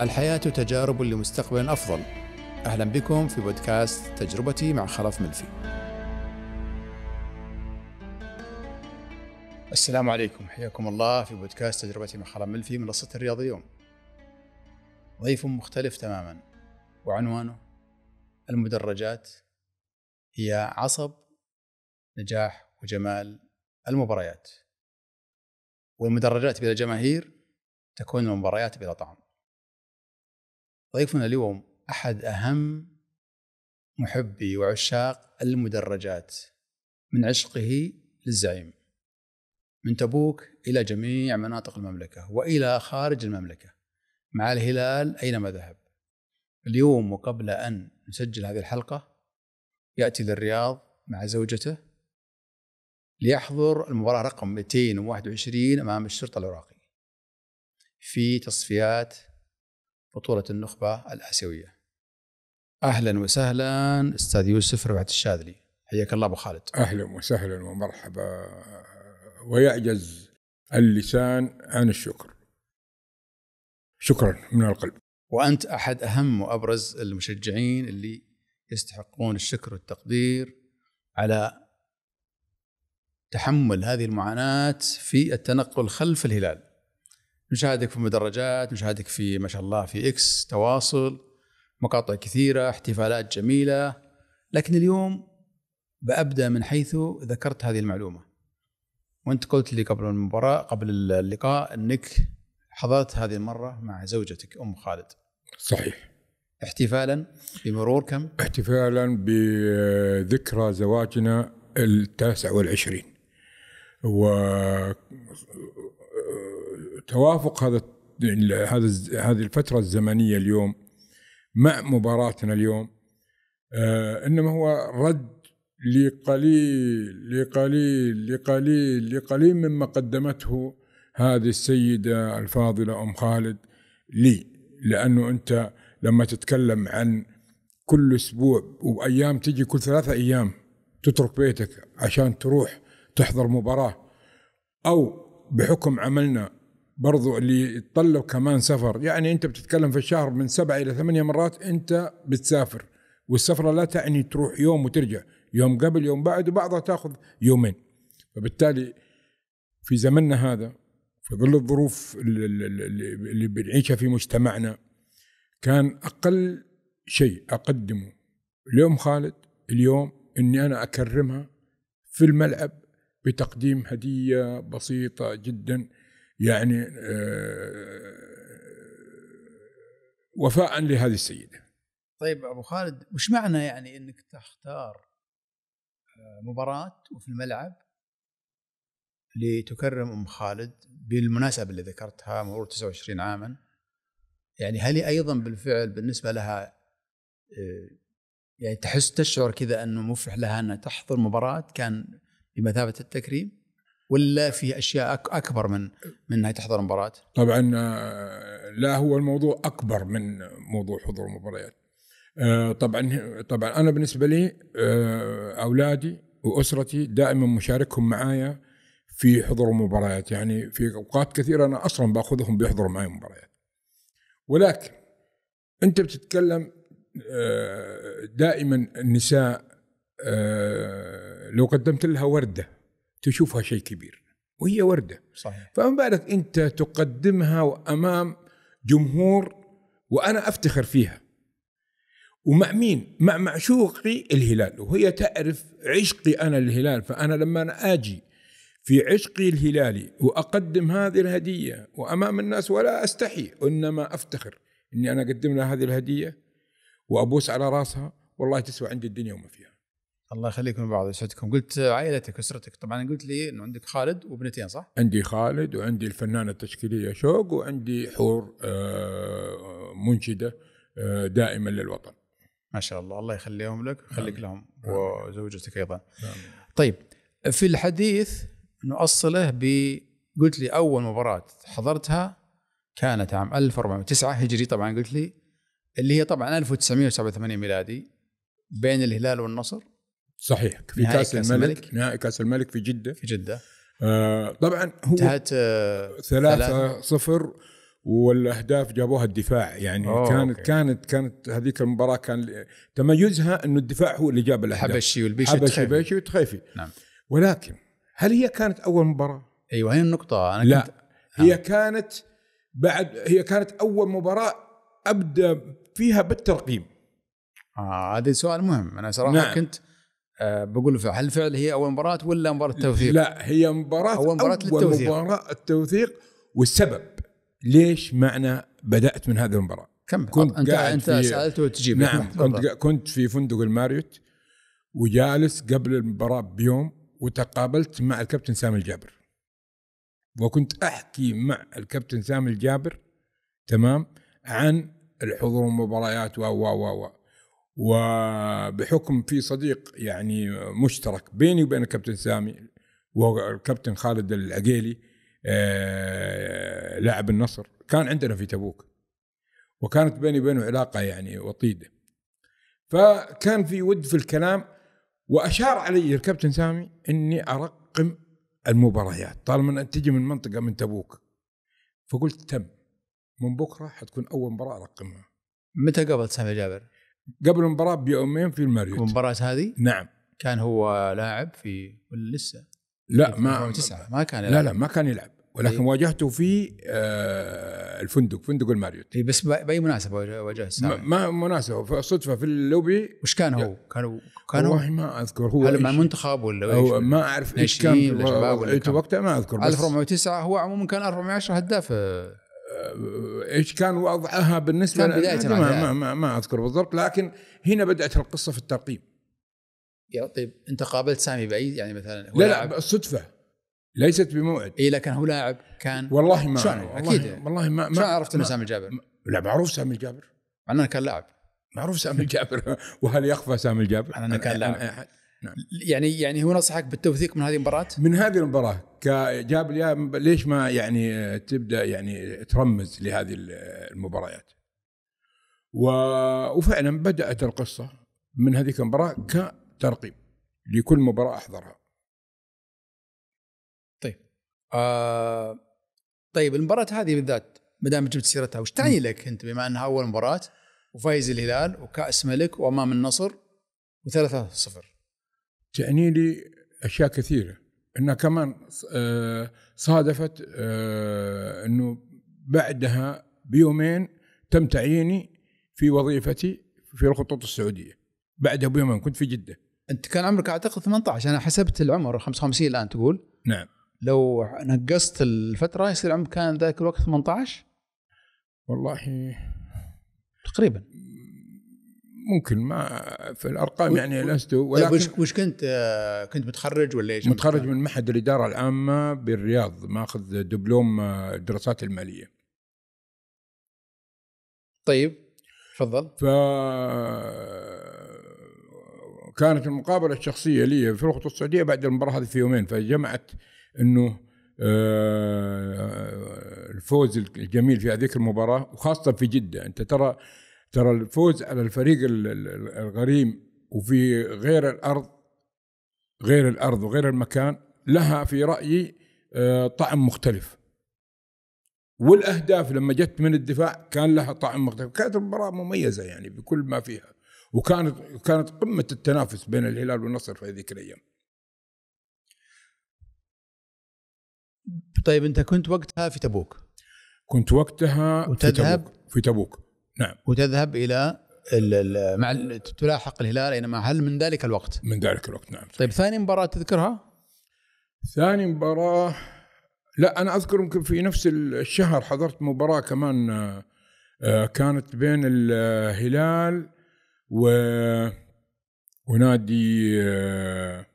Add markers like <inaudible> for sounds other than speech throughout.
الحياة تجارب لمستقبل أفضل أهلا بكم في بودكاست تجربتي مع خلف ملفي السلام عليكم حياكم الله في بودكاست تجربتي مع خلف ملفي منصة الرياض اليوم ضيف مختلف تماما وعنوانه المدرجات هي عصب نجاح وجمال المباريات والمدرجات بلا جماهير تكون المباريات بلا طعم ضيفنا اليوم أحد أهم محبي وعشاق المدرجات من عشقه للزعيم من تبوك إلى جميع مناطق المملكة وإلى خارج المملكة مع الهلال أينما ذهب اليوم وقبل أن نسجل هذه الحلقة يأتي للرياض مع زوجته ليحضر المباراة رقم 221 أمام الشرطة العراقي في تصفيات بطولة النخبة الآسيوية أهلا وسهلا أستاذ يوسف ربعة الشاذلي حياك الله أبو خالد أهلا وسهلا ومرحبا ويعجز اللسان عن الشكر شكرا من القلب وأنت أحد أهم وأبرز المشجعين اللي يستحقون الشكر والتقدير على تحمل هذه المعاناة في التنقل خلف الهلال نشاهدك في المدرجات نشاهدك في ما شاء الله في اكس تواصل مقاطع كثيره احتفالات جميله لكن اليوم بابدا من حيث ذكرت هذه المعلومه وانت قلت لي قبل المباراه قبل اللقاء انك حضرت هذه المره مع زوجتك ام خالد صحيح احتفالا بمرور كم؟ احتفالا بذكرى زواجنا التاسع والعشرين و توافق هذا يعني هذا هذه الفتره الزمنيه اليوم مع مباراتنا اليوم آه، انما هو رد لقليل لقليل لقليل لقليل مما قدمته هذه السيده الفاضله ام خالد لي لانه انت لما تتكلم عن كل اسبوع وايام تجي كل ثلاثة ايام تترك بيتك عشان تروح تحضر مباراه او بحكم عملنا برضو اللي يتطلب كمان سفر يعني انت بتتكلم في الشهر من سبعة الى ثمانية مرات انت بتسافر والسفرة لا تعني تروح يوم وترجع يوم قبل يوم بعد وبعضها تاخذ يومين فبالتالي في زمننا هذا في ظل الظروف اللي بنعيشها في مجتمعنا كان اقل شيء اقدمه اليوم خالد اليوم اني انا اكرمها في الملعب بتقديم هديه بسيطه جدا يعني آه، وفاء لهذه السيدة طيب أبو خالد وش معنى يعني أنك تختار آه، مباراة وفي الملعب لتكرم أم خالد بالمناسبة اللي ذكرتها مرور 29 عاما يعني هل أيضا بالفعل بالنسبة لها آه، يعني تحس تشعر كذا أنه مفرح لها أن تحضر مباراة كان بمثابة التكريم ولا في اشياء اكبر من من انها تحضر مباراه؟ طبعا آه، لا هو الموضوع اكبر من موضوع حضور المباريات. آه، طبعا طبعا انا بالنسبه لي آه، اولادي واسرتي دائما مشاركهم معايا في حضور المباريات يعني في اوقات كثيره انا اصلا باخذهم بيحضروا معي مباريات. ولكن انت بتتكلم دائما النساء لو قدمت لها ورده تشوفها شيء كبير وهي ورده صحيح فما بالك انت تقدمها امام جمهور وانا افتخر فيها ومع مين؟ مع معشوقي الهلال وهي تعرف عشقي انا للهلال فانا لما أنا اجي في عشقي الهلالي واقدم هذه الهديه وامام الناس ولا استحي انما افتخر اني انا اقدم لها هذه الهديه وابوس على راسها والله تسوى عندي الدنيا وما فيها الله يخليكم لبعض يسعدكم قلت عائلتك اسرتك طبعا قلت لي انه عندك خالد وابنتين صح عندي خالد وعندي الفنانه التشكيليه شوق وعندي حور آه، منشده آه، دائما للوطن ما شاء الله الله يخليهم لك ويخليك نعم. لهم نعم. وزوجتك ايضا نعم. طيب في الحديث نؤصله ب قلت لي اول مباراه حضرتها كانت عام 1409 هجري طبعا قلت لي اللي هي طبعا 1987 ميلادي بين الهلال والنصر صحيح في كاس, كاس الملك, الملك نهائي كاس الملك في جده في جده آه طبعا هو انتهت آه ثلاثة صفر والاهداف جابوها الدفاع يعني أوه كانت أوكي. كانت كانت هذيك المباراه كان تميزها انه الدفاع هو اللي جاب الاهداف حبشي والبيشي حبشي والبيشي والتخيفي نعم ولكن هل هي كانت اول مباراه؟ ايوه هي النقطه انا لا كنت... نعم. هي كانت بعد هي كانت اول مباراه ابدا فيها بالترقيم اه هذا سؤال مهم انا صراحه نعم. كنت آه، بقول هل فعلا هي اول مباراه ولا مباراه توثيق؟ لا هي مباراه اول مباراه أول للتوثيق مباراه التوثيق والسبب ليش معنى بدات من هذه المباراه؟ كم كنت انت انت سالته وتجيب نعم كنت كنت في فندق الماريوت وجالس قبل المباراه بيوم وتقابلت مع الكابتن سامي الجابر وكنت احكي مع الكابتن سامي الجابر تمام عن الحضور المباريات و و و وبحكم في صديق يعني مشترك بيني وبين الكابتن سامي والكابتن خالد العقيلي آه، لاعب النصر كان عندنا في تبوك وكانت بيني وبينه علاقه يعني وطيده فكان في ود في الكلام واشار علي الكابتن سامي اني ارقم المباريات طالما ان تجي من منطقه من تبوك فقلت تم من بكره حتكون اول مباراه ارقمها متى قابلت سامي جابر؟ قبل المباراه بيومين في الماريوت المباراه هذه؟ نعم كان هو لاعب في ولا لسه؟ لا ما تسعة ما كان يلعب. لا لا ما كان يلعب ولكن إيه؟ واجهته في آه الفندق فندق الماريوت إيه بس باي مناسبه واجهه ما, ما مناسبه صدفه في اللوبي وش كان هو؟ كان هو كان والله ما اذكر هو هل مع منتخب ولا هو ما اعرف ايش كان إيه، وقتها ما اذكر 1409 هو عموما كان 1410 هداف آه، ايش كان وضعها بالنسبه كان بدايه ما, ما, ما, ما اذكر بالضبط لكن هنا بدات القصه في الترقيم يا طيب انت قابلت سامي بعيد يعني مثلا هو لا لاعب. لا الصدفه ليست بموعد اي لكن هو لاعب كان والله ما شعر. اكيد والله, ما, ما عرفت انه سامي الجابر؟ لا معروف سامي الجابر مع انه كان لاعب معروف سامي الجابر <laughs> وهل يخفى سامي الجابر؟ مع انه كان لاعب نعم. يعني يعني هو نصحك بالتوثيق من هذه المباراه؟ من هذه المباراه جاب ليش ما يعني تبدا يعني ترمز لهذه المباريات وفعلا بدات القصه من هذه المباراه كترقيم لكل مباراه احضرها طيب آه... طيب المباراه هذه بالذات ما دام جبت سيرتها وش تعني لك انت بما انها اول مباراه وفايز الهلال وكاس ملك وامام النصر و3-0 تعني لي أشياء كثيرة أنها كمان آه، صادفت آه، أنه بعدها بيومين تم تعييني في وظيفتي في الخطوط السعودية بعدها بيومين كنت في جدة أنت كان عمرك أعتقد 18 أنا حسبت العمر 55 الآن تقول نعم لو نقصت الفترة يصير عمرك كان ذاك الوقت 18 والله تقريبا ممكن ما في الارقام يعني لست طيب، ولكن وش كنت آه، كنت متخرج ولا ايش؟ متخرج من معهد الاداره العامه بالرياض ماخذ دبلوم آه، الدراسات الماليه. طيب تفضل. ف كانت المقابله الشخصيه لي في الخطوط السعوديه بعد المباراه هذه في يومين فجمعت انه آه، الفوز الجميل في هذيك المباراه وخاصه في جده انت ترى ترى الفوز على الفريق الغريم وفي غير الارض غير الارض وغير المكان لها في رايي آه، طعم مختلف والاهداف لما جت من الدفاع كان لها طعم مختلف كانت المباراه مميزه يعني بكل ما فيها وكانت كانت قمه التنافس بين الهلال والنصر في هذيك الايام طيب انت كنت وقتها في تبوك كنت وقتها وتذهب في تبوك, في تبوك. نعم وتذهب الى مع تلاحق الهلال اينما هل من ذلك الوقت؟ من ذلك الوقت نعم طيب ثاني مباراه تذكرها؟ ثاني مباراه لا انا اذكر يمكن في نفس الشهر حضرت مباراه كمان آه، كانت بين الهلال و ونادي آه،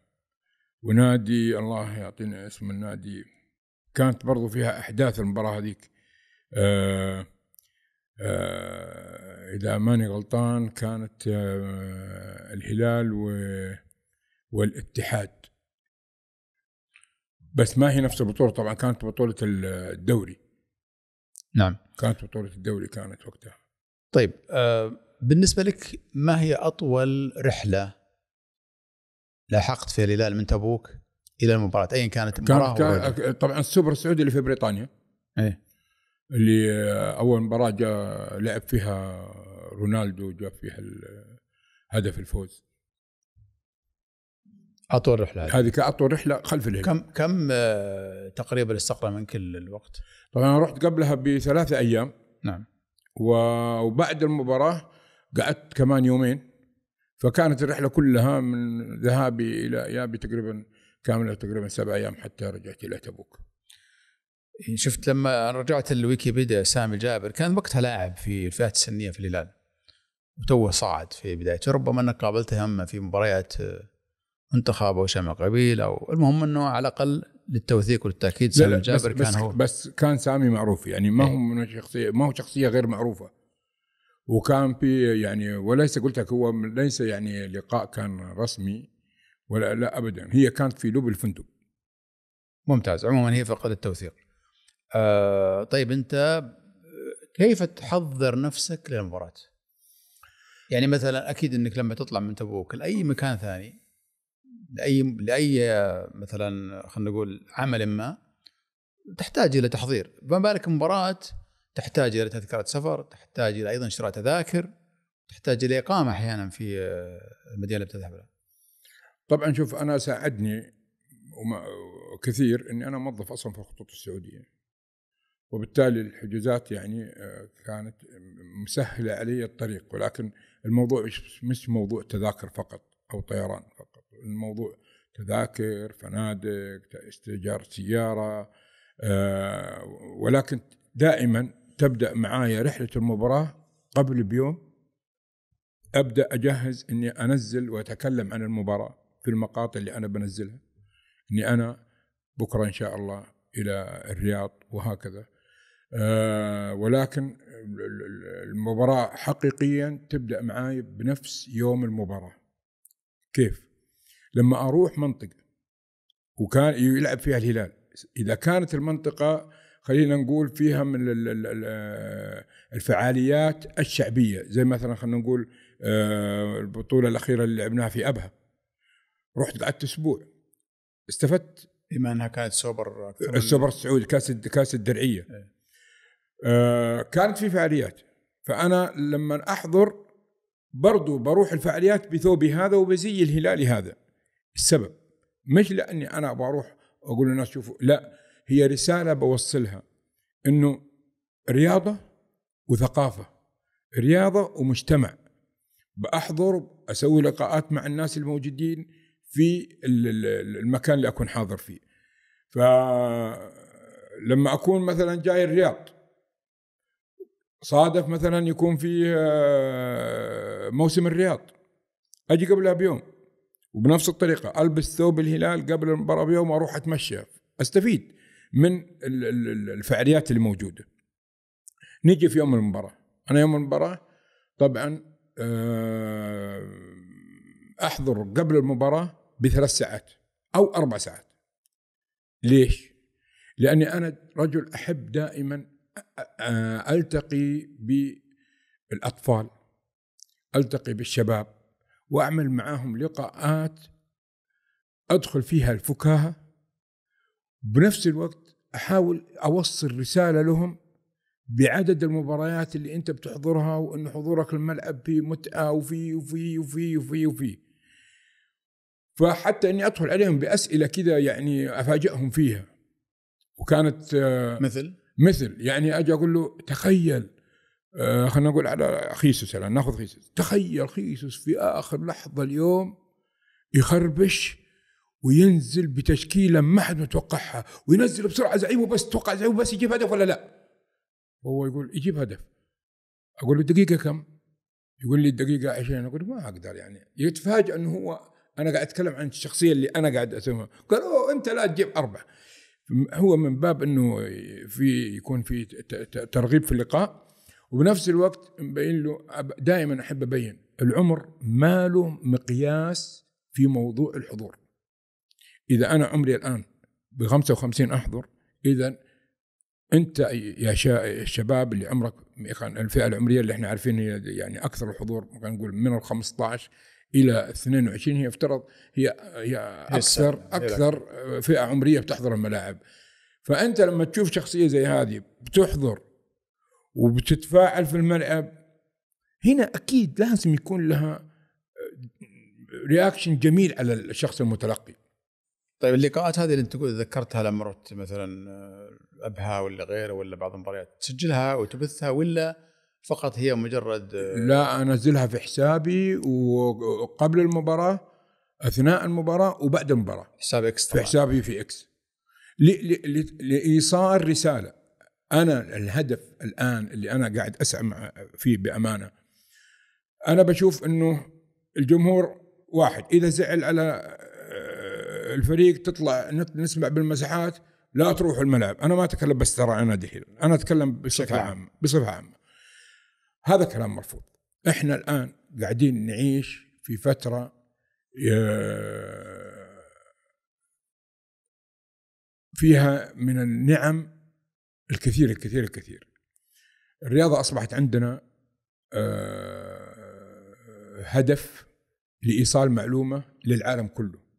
ونادي الله يعطينا اسم النادي كانت برضو فيها احداث المباراه هذيك أه آه، إذا ماني غلطان كانت آه، الهلال و والاتحاد بس ما هي نفس البطولة طبعا كانت بطولة الدوري نعم كانت بطولة الدوري كانت وقتها طيب آه، بالنسبة لك ما هي أطول رحلة لاحقت في الهلال من تبوك إلى المباراة أيا كانت كانت طبعا السوبر السعودي اللي في بريطانيا ايه اللي آه، اول مباراه جاء لعب فيها رونالدو جاب فيها هدف الفوز اطول رحله هذه كاطول رحله خلف الهلال كم كم آه، تقريبا استقرا من كل الوقت؟ طبعا انا رحت قبلها بثلاثة ايام نعم وبعد المباراه قعدت كمان يومين فكانت الرحله كلها من ذهابي الى ايابي تقريبا كامله تقريبا سبع ايام حتى رجعت الى تبوك إيه، شفت لما رجعت الويكيبيديا سامي جابر كان وقتها لاعب في الفئات السنيه في الهلال وتوه صعد في بدايته ربما انك قابلته هم في مباريات آه، منتخب او شيء من القبيل او المهم انه على الاقل للتوثيق والتاكيد سامي جابر بس كان هو بس كان سامي معروف يعني ما إيه. هو من شخصيه ما هو شخصيه غير معروفه وكان في يعني وليس قلت لك هو ليس يعني لقاء كان رسمي ولا لا ابدا هي كانت في لوب الفندق ممتاز عموما هي فقدت التوثيق آه، طيب انت آه، كيف تحضر نفسك للمباراه؟ يعني مثلا اكيد انك لما تطلع من تبوك لاي مكان ثاني لاي لاي مثلا خلينا نقول عمل ما تحتاج الى تحضير، ما بالك مباراه تحتاج الى تذكره سفر، تحتاج الى ايضا شراء تذاكر، تحتاج الى اقامه احيانا في آه، المدينه اللي بتذهب لها. طبعا شوف انا ساعدني كثير اني انا موظف اصلا في الخطوط السعوديه وبالتالي الحجوزات يعني آه، كانت مسهله علي الطريق ولكن الموضوع مش موضوع تذاكر فقط او طيران فقط الموضوع تذاكر فنادق استئجار سياره آه، ولكن دائما تبدا معايا رحله المباراه قبل بيوم ابدا اجهز اني انزل واتكلم عن المباراه في المقاطع اللي انا بنزلها اني انا بكره ان شاء الله الى الرياض وهكذا آه، ولكن المباراة حقيقيا تبدأ معاي بنفس يوم المباراة كيف؟ لما أروح منطقة وكان يلعب فيها الهلال إذا كانت المنطقة خلينا نقول فيها من آه، الفعاليات الشعبية زي مثلا خلينا نقول آه، البطولة الأخيرة اللي لعبناها في أبها رحت قعدت أسبوع استفدت بما انها كانت سوبر السوبر السعودي كاس كاس الدرعيه إيه. آه، كانت في فعاليات فانا لما احضر برضو بروح الفعاليات بثوبي هذا وبزي الهلالي هذا السبب مش لاني انا ابغى اروح اقول للناس شوفوا لا هي رساله بوصلها انه رياضه وثقافه رياضه ومجتمع باحضر اسوي لقاءات مع الناس الموجودين في المكان اللي اكون حاضر فيه فلما اكون مثلا جاي الرياض صادف مثلا يكون في آه، موسم الرياض اجي قبلها بيوم وبنفس الطريقه البس ثوب الهلال قبل المباراه بيوم واروح اتمشى استفيد من الفعاليات اللي موجوده نيجي في يوم المباراه انا يوم المباراه طبعا آه، احضر قبل المباراه بثلاث ساعات او اربع ساعات ليش؟ لاني انا رجل احب دائما التقي بالاطفال التقي بالشباب واعمل معاهم لقاءات ادخل فيها الفكاهه بنفس الوقت احاول اوصل رساله لهم بعدد المباريات اللي انت بتحضرها وان حضورك الملعب فيه متعه وفي وفي وفي وفي وفي فحتى اني ادخل عليهم باسئله كذا يعني افاجئهم فيها وكانت مثل مثل يعني اجي اقول له تخيل آه خلينا نقول على خيسوس الان يعني، ناخذ خيسوس تخيل خيسوس في اخر لحظه اليوم يخربش وينزل بتشكيله ما حد متوقعها وينزل بسرعه زعيمه بس توقع زعيمه بس يجيب هدف ولا لا هو يقول يجيب هدف اقول له دقيقه كم يقول لي الدقيقه 20 اقول ما اقدر يعني يتفاجئ انه هو انا قاعد اتكلم عن الشخصيه اللي انا قاعد اسويها قال اوه انت لا تجيب اربعه هو من باب انه في يكون في ترغيب في اللقاء وبنفس الوقت مبين له دائما احب ابين العمر ما له مقياس في موضوع الحضور اذا انا عمري الان ب 55 احضر اذا انت يا الشباب اللي عمرك الفئه العمريه اللي احنا عارفين يعني اكثر الحضور ممكن نقول من ال 15 الى 22 هي افترض هي هي اكثر اكثر فئه عمريه بتحضر الملاعب فانت لما تشوف شخصيه زي هذه بتحضر وبتتفاعل في الملعب هنا اكيد لازم يكون لها رياكشن آه، جميل على الشخص المتلقي طيب اللقاءات هذه اللي انت تقول ذكرتها لما رحت مثلا آه، ابها ولا غيره ولا بعض المباريات تسجلها وتبثها ولا فقط هي مجرد آه، لا انزلها في حسابي وقبل المباراه اثناء المباراه وبعد المباراه حساب اكس طبعا. في حسابي في اكس لايصال رساله انا الهدف الان اللي انا قاعد اسعى فيه بامانه انا بشوف انه الجمهور واحد اذا زعل على آه، الفريق تطلع نسمع بالمساحات لا تروح الملعب انا ما اتكلم بس ترى انا دحيل انا اتكلم بصفه عامه بصفه عامه هذا كلام مرفوض احنا الان قاعدين نعيش في فتره آه، فيها من النعم الكثير الكثير الكثير الرياضه اصبحت عندنا آه، هدف لايصال معلومه للعالم كله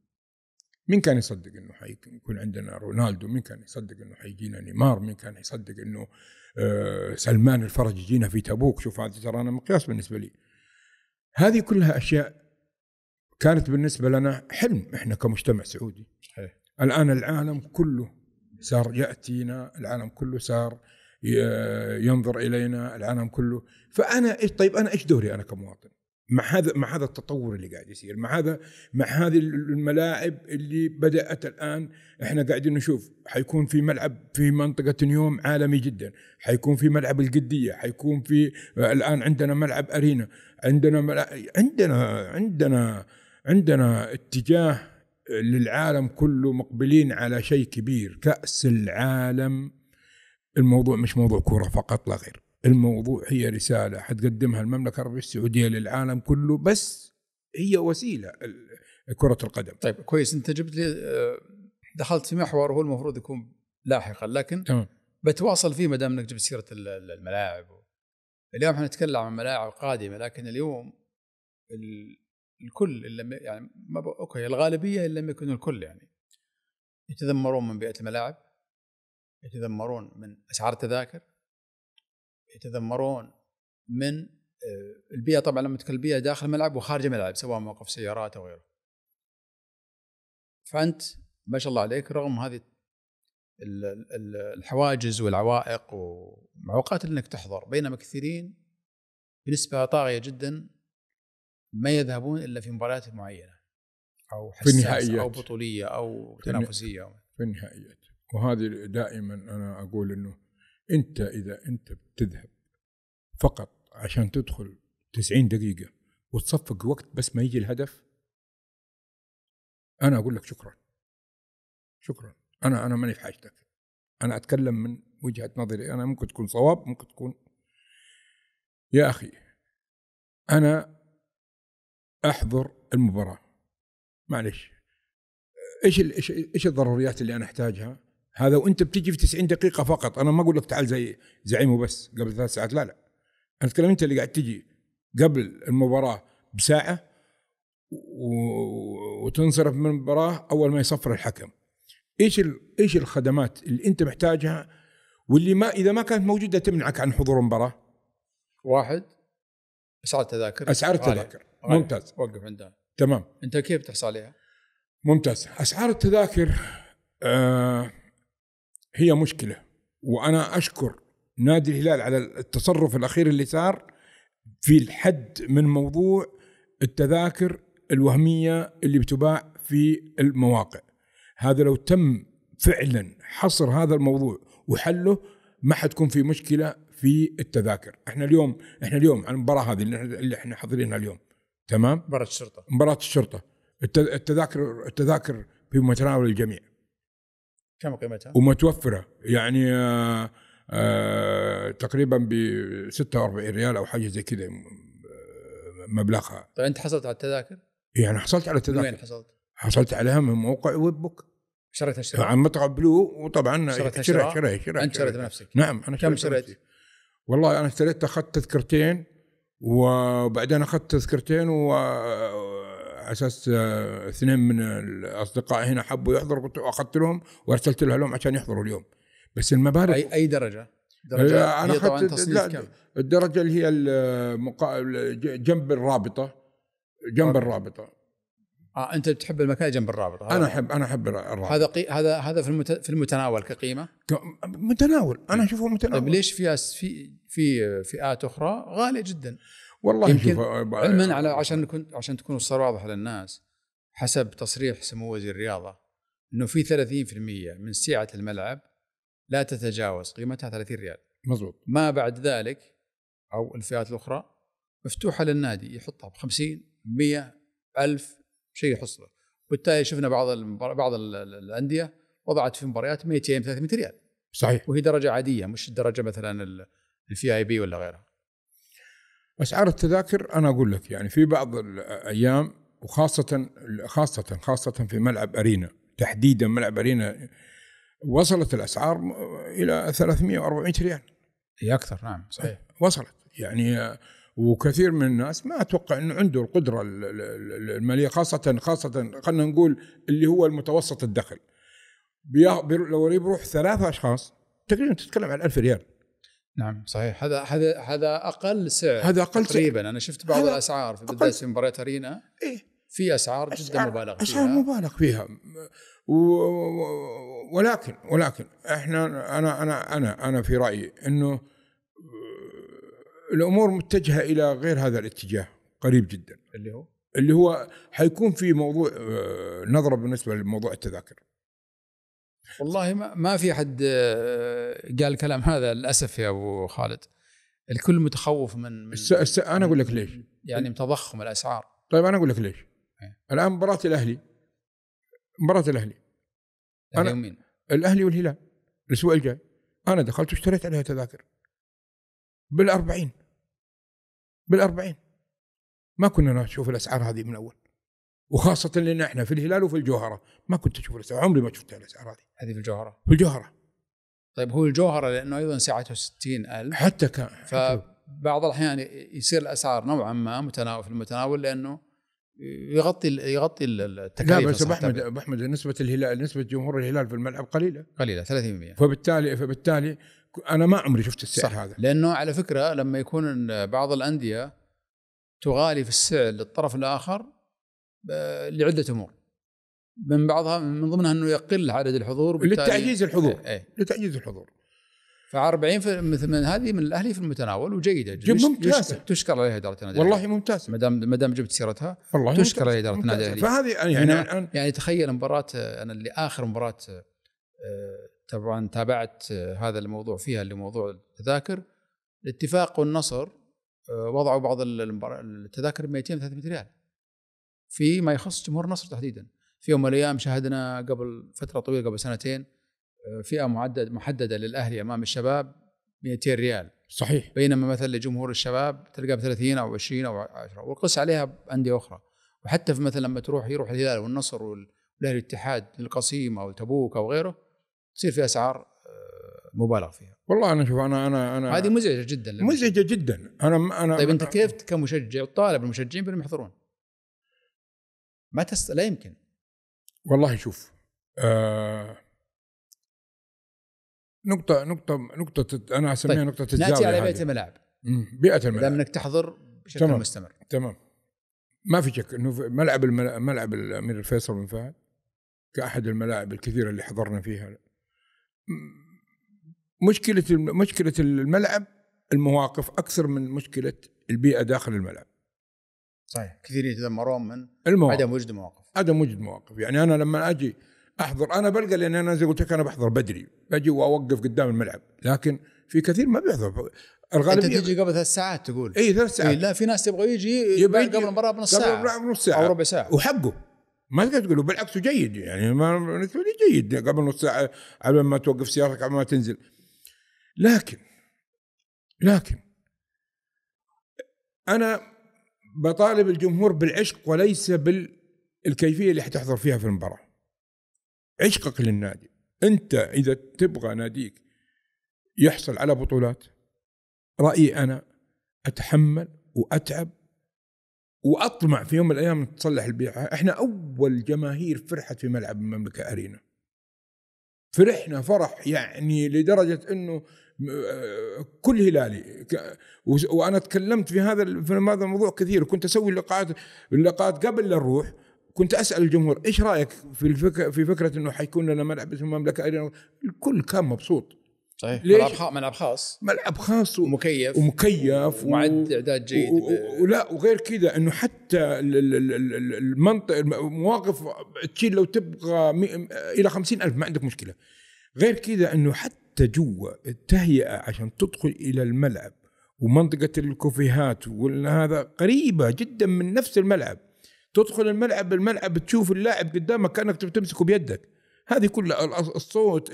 مين كان يصدق انه حيكون عندنا رونالدو مين كان يصدق انه حيجينا نيمار مين كان يصدق انه آه، سلمان الفرج يجينا في تبوك شوف هذا ترى انا مقياس بالنسبه لي هذه كلها اشياء كانت بالنسبه لنا حلم احنا كمجتمع سعودي الان العالم كله صار ياتينا العالم كله صار آه، ينظر الينا العالم كله فانا إيش طيب انا ايش دوري انا كمواطن مع هذا مع هذا التطور اللي قاعد يصير مع هذا مع هذه الملاعب اللي بدات الان احنا قاعدين نشوف حيكون في ملعب في منطقه نيوم عالمي جدا حيكون في ملعب القديه حيكون في آه، الان عندنا ملعب ارينا عندنا ملعب عندنا عندنا عندنا اتجاه للعالم كله مقبلين على شيء كبير كاس العالم الموضوع مش موضوع كوره فقط لا غير الموضوع هي رسالة حتقدمها المملكة العربية السعودية للعالم كله بس هي وسيلة كرة القدم طيب كويس أنت جبت لي آه، دخلت في محور هو المفروض يكون لاحقا لكن تمام. بتواصل فيه ما دام انك جبت سيره الملاعب اليوم احنا نتكلم عن ملاعب قادمه لكن اليوم الكل اللي يعني ما ب... اوكي الغالبيه ان لم يكن الكل يعني يتذمرون من بيئه الملاعب يتذمرون من اسعار التذاكر يتذمرون من آه، البيئه طبعا لما تكون البيئه داخل الملعب وخارج الملعب سواء موقف سيارات او غيره. فانت ما شاء الله عليك رغم هذه الحواجز والعوائق ومعوقات انك تحضر بينما كثيرين بنسبه طاغيه جدا ما يذهبون الا في مباريات معينه او حساسه او بطوليه او تنافسيه في النهائيات وهذه دائما انا اقول انه أنت إذا أنت بتذهب فقط عشان تدخل 90 دقيقة وتصفق وقت بس ما يجي الهدف أنا أقول لك شكرا شكرا أنا أنا ماني في حاجتك أنا أتكلم من وجهة نظري أنا ممكن تكون صواب ممكن تكون يا أخي أنا أحضر المباراة معلش ايش ايش ايش الضروريات اللي انا احتاجها؟ هذا وانت بتجي في 90 دقيقه فقط انا ما اقول لك تعال زي زعيمه بس قبل ثلاث ساعات لا لا انا اتكلم انت اللي قاعد تجي قبل المباراه بساعه و... وتنصرف من المباراه اول ما يصفر الحكم ايش ال... ايش الخدمات اللي انت محتاجها واللي ما اذا ما كانت موجوده تمنعك عن حضور المباراه واحد اسعار التذاكر اسعار التذاكر ممتاز وقف عندها تمام انت كيف تحصل عليها ممتاز اسعار التذاكر آه هي مشكله وانا اشكر نادي الهلال على التصرف الاخير اللي صار في الحد من موضوع التذاكر الوهميه اللي بتباع في المواقع هذا لو تم فعلا حصر هذا الموضوع وحله ما حتكون في مشكله في التذاكر احنا اليوم احنا اليوم على المباراه هذه اللي احنا حاضرينها اليوم تمام مباراه الشرطه مباراه الشرطه التذاكر التذاكر في متناول الجميع كم قيمتها؟ ومتوفره يعني آآ آه، آآ آه، تقريبا ب 46 ريال او حاجه زي كذا آه، مبلغها طيب انت حصلت على التذاكر؟ اي يعني انا حصلت على التذاكر وين حصلت؟ حصلت عليها من موقع ويب بوك شريتها اشتراك؟ عن مطعم بلو وطبعا شريتها شراء شراء شريت انت شريت بنفسك؟ نعم انا كم شريت؟ والله انا اشتريت اخذت تذكرتين وبعدين اخذت تذكرتين و اساس آه، اثنين من الاصدقاء هنا حبوا يحضروا قلت اخذت لهم وارسلت لهم عشان يحضروا اليوم بس المبالغ اي اي درجه؟ درجه انا كم؟ الدرجه اللي هي المقا... آه، جنب الرابطه جنب الرابطه اه انت بتحب المكان جنب الرابطه انا احب انا احب الرابطه هذا قي... هذا هذا في المت... في المتناول كقيمه ك... متناول انا إيه. اشوفه متناول طيب ليش في في في فئات اخرى غاليه جدا والله يمكن أه، علما على أه، عشان نكون عشان تكون الصوره واضحه للناس حسب تصريح سمو وزير الرياضه انه في 30% من سعه الملعب لا تتجاوز قيمتها 30 ريال مزبوط ما بعد ذلك او الفئات الاخرى مفتوحه للنادي يحطها ب 50 100 1000 شيء يحصله وبالتالي شفنا بعض المبار... بعض الانديه وضعت في مباريات 200 300 ريال صحيح وهي درجه عاديه مش الدرجه مثلا الفي اي بي ولا غيرها اسعار التذاكر انا اقول لك يعني في بعض الايام وخاصه خاصه خاصه في ملعب ارينا تحديدا ملعب ارينا وصلت الاسعار الى 340 ريال هي اكثر نعم صحيح وصلت يعني وكثير من الناس ما اتوقع انه عنده القدره الماليه خاصه خاصه خلينا نقول اللي هو المتوسط الدخل لو يروح ثلاثه اشخاص تقريبا تتكلم عن 1000 ريال نعم صحيح هذا هذا هذا اقل سعر هذا اقل تقريبا سعر. انا شفت بعض الاسعار في بدايه مباريات ارينا إيه؟ في اسعار, أسعار جدا مبالغ فيها اسعار مبالغ فيها و... ولكن ولكن احنا انا انا انا انا في رايي انه آه، الامور متجهه الى غير هذا الاتجاه قريب جدا اللي هو اللي هو حيكون في موضوع آه، نظره بالنسبه لموضوع التذاكر والله ما, ما في حد آه، قال الكلام هذا للاسف يا ابو خالد الكل متخوف من, من الس... الس... انا اقول لك ليش يعني متضخم تضخم الاسعار طيب انا اقول لك ليش إيه. الان مباراه الاهلي مباراه الاهلي يعني انا يومين. الاهلي والهلال الاسبوع الجاي انا دخلت واشتريت عليها تذاكر بالأربعين بالأربعين ما كنا نشوف الأسعار هذه من أول وخاصه لنا احنا في الهلال وفي الجوهره ما كنت اشوف الاسعار عمري ما شفت الاسعار هذه هذه في الجوهره في الجوهره طيب هو الجوهره لانه ايضا سعته 60000 حتى كان فبعض الاحيان يصير الاسعار نوعا ما متناول في المتناول لانه يغطي يغطي التكاليف لا بس ابو احمد ابو احمد نسبه الهلال نسبه جمهور الهلال في الملعب قليله قليله 30% فبالتالي فبالتالي انا ما عمري شفت السعر صح. هذا لانه على فكره لما يكون بعض الانديه تغالي في السعر للطرف الاخر لعده امور من بعضها من ضمنها انه يقل عدد الحضور لتعجيز الحضور ايه. إيه. لتعجيز الحضور ف40 مثل من هذه من الاهلي في المتناول وجيده جدا ممتازه تشكر عليها اداره النادي والله ممتازه ما دام ما دام جبت سيرتها والله تشكر عليها اداره النادي الاهلي فهذه يعني يعني, أنا يعني تخيل مباراه انا اللي اخر مباراه آه، طبعا تابعت آه، هذا الموضوع فيها اللي موضوع التذاكر الاتفاق والنصر آه، وضعوا بعض التذاكر ب 200 300 ريال فيما يخص جمهور النصر تحديدا في يوم من الايام شاهدنا قبل فتره طويله قبل سنتين آه، فئه محدده محدده للاهلي امام الشباب 200 ريال صحيح بينما مثلا لجمهور الشباب تلقاه ب 30 او 20 او 10 وقس عليها انديه اخرى وحتى في مثلا لما تروح يروح الهلال والنصر والاهلي الاتحاد للقصيم او تبوك او غيره تصير في اسعار آه، مبالغ فيها والله انا شوف انا انا انا هذه مزعجه جدا مزعجه جدا انا انا طيب انت كيف كمشجع طالب المشجعين بانهم يحضرون ما تست... لا يمكن والله شوف آه نقطة نقطة نقطة أنا أسميها طيب. نقطة الزاوية نأتي على بيئة الملاعب بيئة الملاعب دام أنك تحضر بشكل تمام. مستمر تمام ما في شك انه ملعب الملعب, ملعب الامير الفيصل بن فهد كاحد الملاعب الكثيره اللي حضرنا فيها مشكله مشكله الملعب المواقف اكثر من مشكله البيئه داخل الملعب صحيح كثير يتذمرون من المواقف. عدم وجود مواقف عدم وجود مواقف يعني انا لما اجي احضر انا بلقى لان انا زي قلت لك انا بحضر بدري باجي واوقف قدام الملعب لكن في كثير ما بيحضر الغالبيه انت تجي قبل ثلاث ساعات تقول اي ثلاث ساعات لا في ناس تبغى يجي يبقى قبل المباراه بنص ساعه قبل ساعه او ربع ساعه وحقه ما تقدر تقول بالعكس جيد يعني ما جيد قبل نص ساعه قبل ما توقف سيارتك قبل ما تنزل لكن لكن انا بطالب الجمهور بالعشق وليس بالكيفيه اللي حتحضر فيها في المباراه عشقك للنادي انت اذا تبغى ناديك يحصل على بطولات رايي انا اتحمل واتعب واطمع في يوم من الايام تصلح البيعه احنا اول جماهير فرحت في ملعب المملكه ارينا فرحنا فرح يعني لدرجه انه آه، كل هلالي وانا تكلمت في هذا في هذا الموضوع كثير وكنت اسوي لقاءات اللقاءات قبل لا نروح كنت اسال الجمهور ايش رايك في الفكره في فكره انه حيكون لنا ملعب اسمه المملكه الكل كان مبسوط صحيح ملعب, ملعب خاص ملعب خاص و... ومكيف ومكيف ومعد اعداد جيد و... و... ولا وغير كذا انه حتى المنطق المواقف تشيل لو تبغى الى خمسين الف ما عندك مشكله غير كذا انه حتى حتى جوا التهيئة عشان تدخل إلى الملعب ومنطقة الكوفيهات هذا قريبة جدا من نفس الملعب تدخل الملعب الملعب تشوف اللاعب قدامك كأنك تمسكه بيدك هذه كلها الصوت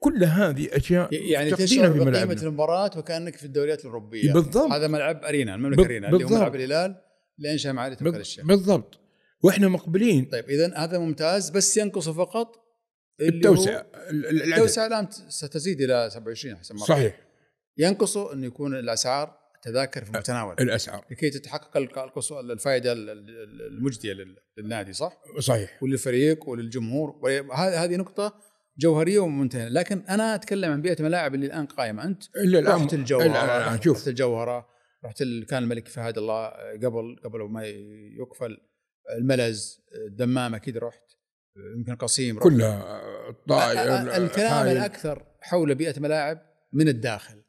كل هذه اشياء يعني تشعر بقيمه المباراه وكانك في الدوريات الاوروبيه بالضبط هذا ملعب ارينا المملكه ارينا اللي هو ملعب الهلال لانشا شمعالي تبقى الشيخ بالضبط واحنا مقبلين طيب اذا هذا ممتاز بس ينقصه فقط التوسعه التوسعه الان ستزيد الى 27 حسب ما صحيح ينقصه انه يكون الاسعار تذاكر في المتناول الاسعار لكي تتحقق الفائده المجديه للنادي صح؟ صحيح وللفريق وللجمهور هذه نقطه جوهريه ومنتهيه لكن انا اتكلم عن بيئه الملاعب اللي الان قائمه انت إلا الان رحت الجوهره إلا رحت الجوهره رحت كان الملك فهد الله قبل قبل ما يقفل الملز الدمام اكيد رحت يمكن قصيم كلها طائر آه، الكلام الاكثر حول بيئه ملاعب من الداخل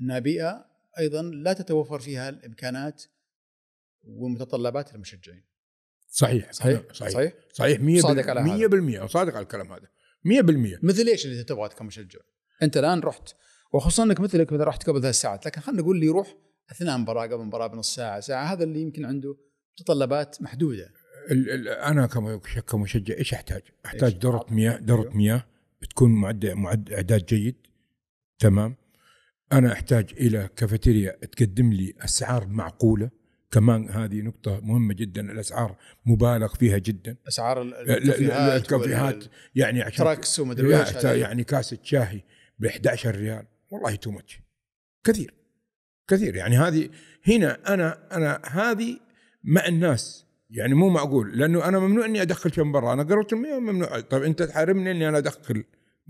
انها بيئه ايضا لا تتوفر فيها الامكانات ومتطلبات المشجعين صحيح صحيح صحيح صحيح, صحيح 100% صادق على 100% صادق على الكلام هذا 100% مثل ايش اللي تبغاه كمشجع؟ انت الان رحت وخصوصا انك مثلك مثلا رحت قبل ثلاث ساعات لكن خلينا نقول اللي يروح اثناء مباراه قبل مباراه بنص ساعه ساعه هذا اللي يمكن عنده متطلبات محدوده ال الـ انا كمشجع ايش احتاج؟ احتاج إيش دوره مياه دوره أيوه. مياه تكون معد معد اعداد جيد تمام انا احتاج الى كافيتيريا تقدم لي اسعار معقوله كمان هذه نقطة مهمة جدا الأسعار مبالغ فيها جدا أسعار الكافيهات يعني عشان تراكس ومدري ايش يعني كاسة شاهي ب 11 ريال والله تو ماتش كثير كثير يعني هذه هنا أنا أنا هذه مع الناس يعني مو معقول لانه انا ممنوع اني ادخل شيء من برا انا قررت المياه ممنوع طيب انت تحاربني اني انا ادخل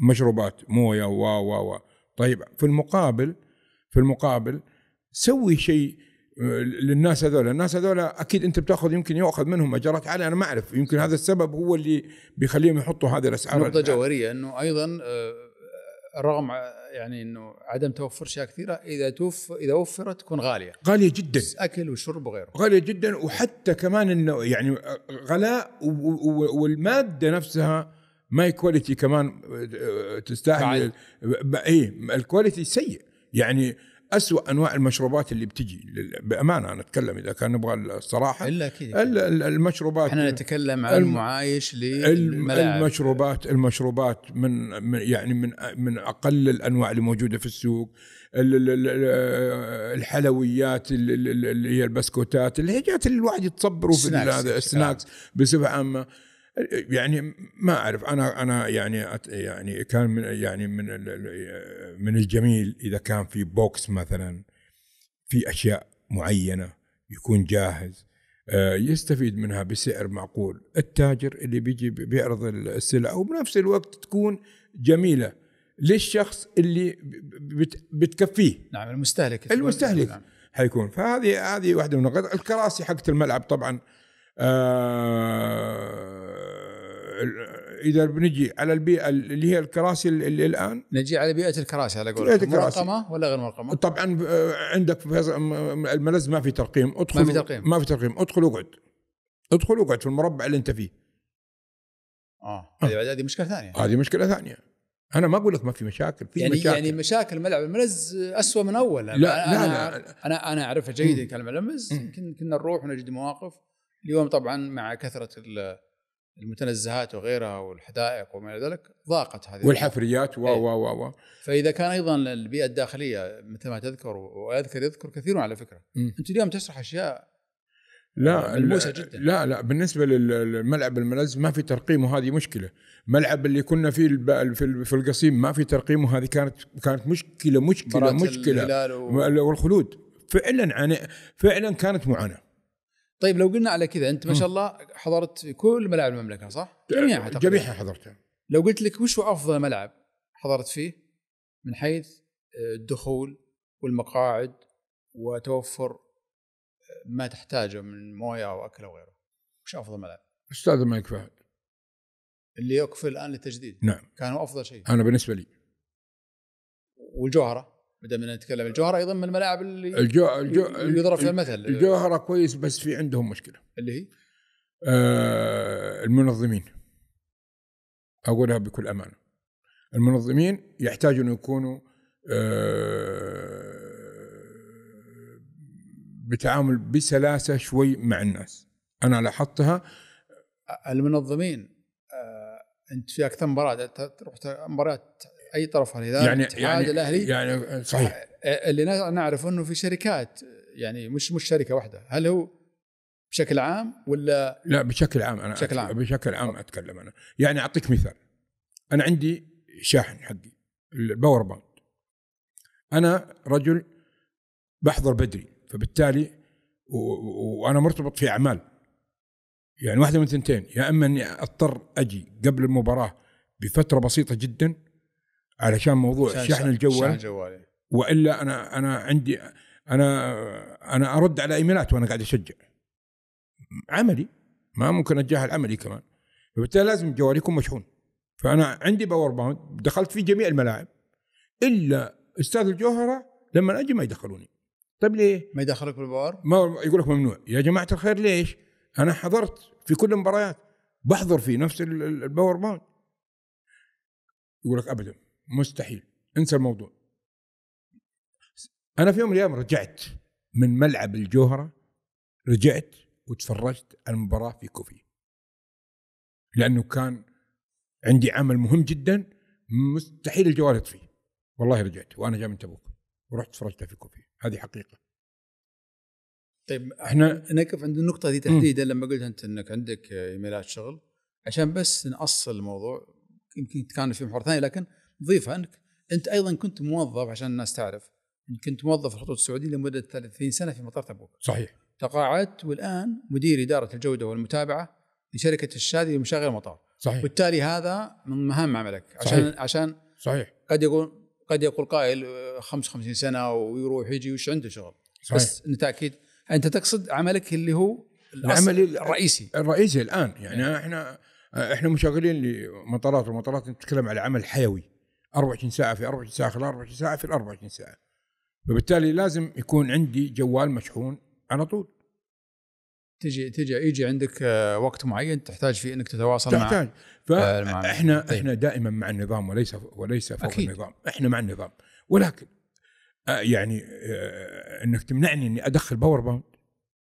مشروبات مويه و و و طيب في المقابل في المقابل سوي شيء آه، للناس هذول الناس هذول اكيد انت بتاخذ يمكن ياخذ منهم اجرات عاليه انا ما اعرف يمكن هذا السبب هو اللي بيخليهم يحطوا هذه الاسعار نقطه جوهريه انه ايضا آه، رغم يعني انه عدم توفر اشياء كثيره اذا توف اذا وفرت تكون غاليه غاليه جدا اكل وشرب وغيره غاليه جدا وحتى كمان انه يعني غلاء والماده نفسها ما كواليتي كمان آه، آه، تستاهل اي الكواليتي سيء يعني أسوأ أنواع المشروبات اللي بتجي بأمانة أنا أتكلم إذا كان نبغى الصراحة إلا أكيد المشروبات احنا نتكلم عن المعايش للملاعب المشروبات المشروبات من يعني من من أقل الأنواع اللي موجودة في السوق الحلويات اللي هي البسكوتات اللي هي جات الواحد يتصبروا في السناكس آه. بصفة عامة يعني ما اعرف انا انا يعني يعني كان من يعني من من الجميل اذا كان في بوكس مثلا في اشياء معينه يكون جاهز آه، يستفيد منها بسعر معقول التاجر اللي بيجي بيعرض السلع وبنفس الوقت تكون جميله للشخص اللي بتكفيه نعم المستهلك المستهلك نعم. حيكون فهذه هذه واحده من النقاط الكراسي حقت الملعب طبعا آه اذا بنجي على البيئه اللي هي الكراسي اللي الان نجي على بيئه الكراسي على قولك مرقمه ولا غير مرقمه؟ طبعا آه، عندك الملز ما في ترقيم ادخل ما في ترقيم ما في ترقيم ادخل واقعد ادخل واقعد في المربع اللي انت فيه اه, آه. هذه مشكله ثانيه هذه مشكله ثانيه انا ما اقول لك ما في مشاكل في يعني مشاكل. يعني مشاكل ملعب الملز أسوأ من اول لا انا لا لا. انا انا اعرفها جيدا كان الملز يمكن كنا نروح ونجد مواقف اليوم طبعا مع كثره المتنزهات وغيرها والحدائق وما الى ذلك ضاقت هذه والحفريات و و و فاذا كان ايضا البيئه الداخليه مثل ما تذكر واذكر يذكر كثيرون على فكره انت اليوم تشرح اشياء لا ملموسه جدا لا لا بالنسبه للملعب الملز ما في ترقيمه هذه مشكله الملعب اللي كنا فيه في القصيم ما في ترقيمه هذه كانت كانت مشكله مشكله مشكله و... والخلود فعلا عن... فعلا كانت معاناه طيب لو قلنا على كذا انت ما شاء الله حضرت كل ملاعب المملكه صح؟ جميعها تقريبا جميعها حضرتها لو قلت لك وش هو افضل ملعب حضرت فيه من حيث آه، الدخول والمقاعد وتوفر آه، ما تحتاجه من مويه واكل وغيره وش افضل ملعب؟ استاذ الملك فهد اللي يقفل الان للتجديد نعم كان هو افضل شيء انا بالنسبه لي والجوهره ما دام نتكلم الجوهره ايضا من الملاعب اللي الجو... الجو... اللي يضرب فيها المثل الجوهره كويس بس في عندهم مشكله اللي هي آه المنظمين اقولها بكل امانه المنظمين يحتاجون يكونوا آه بتعامل بسلاسه شوي مع الناس انا لاحظتها المنظمين آه انت في اكثر مباراه تروح مباريات اي طرف هل يعني الاتحاد يعني الاهلي يعني صحيح آه، اللي نعرف انه في شركات يعني مش مش شركه واحده هل هو بشكل عام ولا لا بشكل عام انا بشكل عام بشكل عام اتكلم انا يعني اعطيك مثال انا عندي شاحن حقي الباور بانك انا رجل بحضر بدري فبالتالي وانا مرتبط في اعمال يعني واحده من ثنتين يا اما اني اضطر اجي قبل المباراه بفتره بسيطه جدا علشان موضوع شحن, شحن الجوال شحن الجوال والا انا انا عندي انا انا ارد على ايميلات وانا قاعد اشجع عملي ما ممكن اتجاهل عملي كمان فبالتالي لازم جوالي يكون مشحون فانا عندي باور باوند دخلت في جميع الملاعب الا استاذ الجوهره لما اجي ما يدخلوني طيب ليه؟ ما يدخلك بالباور؟ ما يقول لك ممنوع يا جماعه الخير ليش؟ انا حضرت في كل المباريات بحضر في نفس الباور باوند يقول لك ابدا مستحيل انسى الموضوع انا في يوم من الايام رجعت من ملعب الجوهره رجعت وتفرجت على المباراه في كوفي لانه كان عندي عمل مهم جدا مستحيل الجوال يطفي والله رجعت وانا جاي من تبوك ورحت تفرجتها في كوفي هذه حقيقه طيب احنا نقف عند النقطة دي تحديدا لما قلت انت انك عندك ايميلات شغل عشان بس نأصل الموضوع يمكن كان في محور ثاني لكن ضيفها انك انت ايضا كنت موظف عشان الناس تعرف انك يعني كنت موظف في الخطوط السعوديه لمده 30 سنه في مطار تبوك صحيح تقاعدت والان مدير اداره الجوده والمتابعه لشركه الشاذلي لمشغل المطار صحيح وبالتالي هذا من مهام عملك عشان صحيح. عشان صحيح قد يقول قد يقول قائل 55 آه، سنه ويروح يجي وش عنده شغل صحيح. بس تاكيد انت تقصد عملك اللي هو العمل الرئيسي الرئيسي الان يعني, يعني. احنا احنا مشغلين لمطارات والمطارات نتكلم على عمل حيوي 24 ساعه في 24 ساعه خلال 24 ساعه في ال 24 ساعه فبالتالي لازم يكون عندي جوال مشحون على طول تجي تجي يجي عندك آه، وقت معين تحتاج فيه انك تتواصل تحتاج. مع تحتاج فاحنا آه، مع طيب. احنا دائما مع النظام وليس وليس فوق أكيد. النظام احنا مع النظام ولكن آه، يعني انك تمنعني اني ادخل باور باوند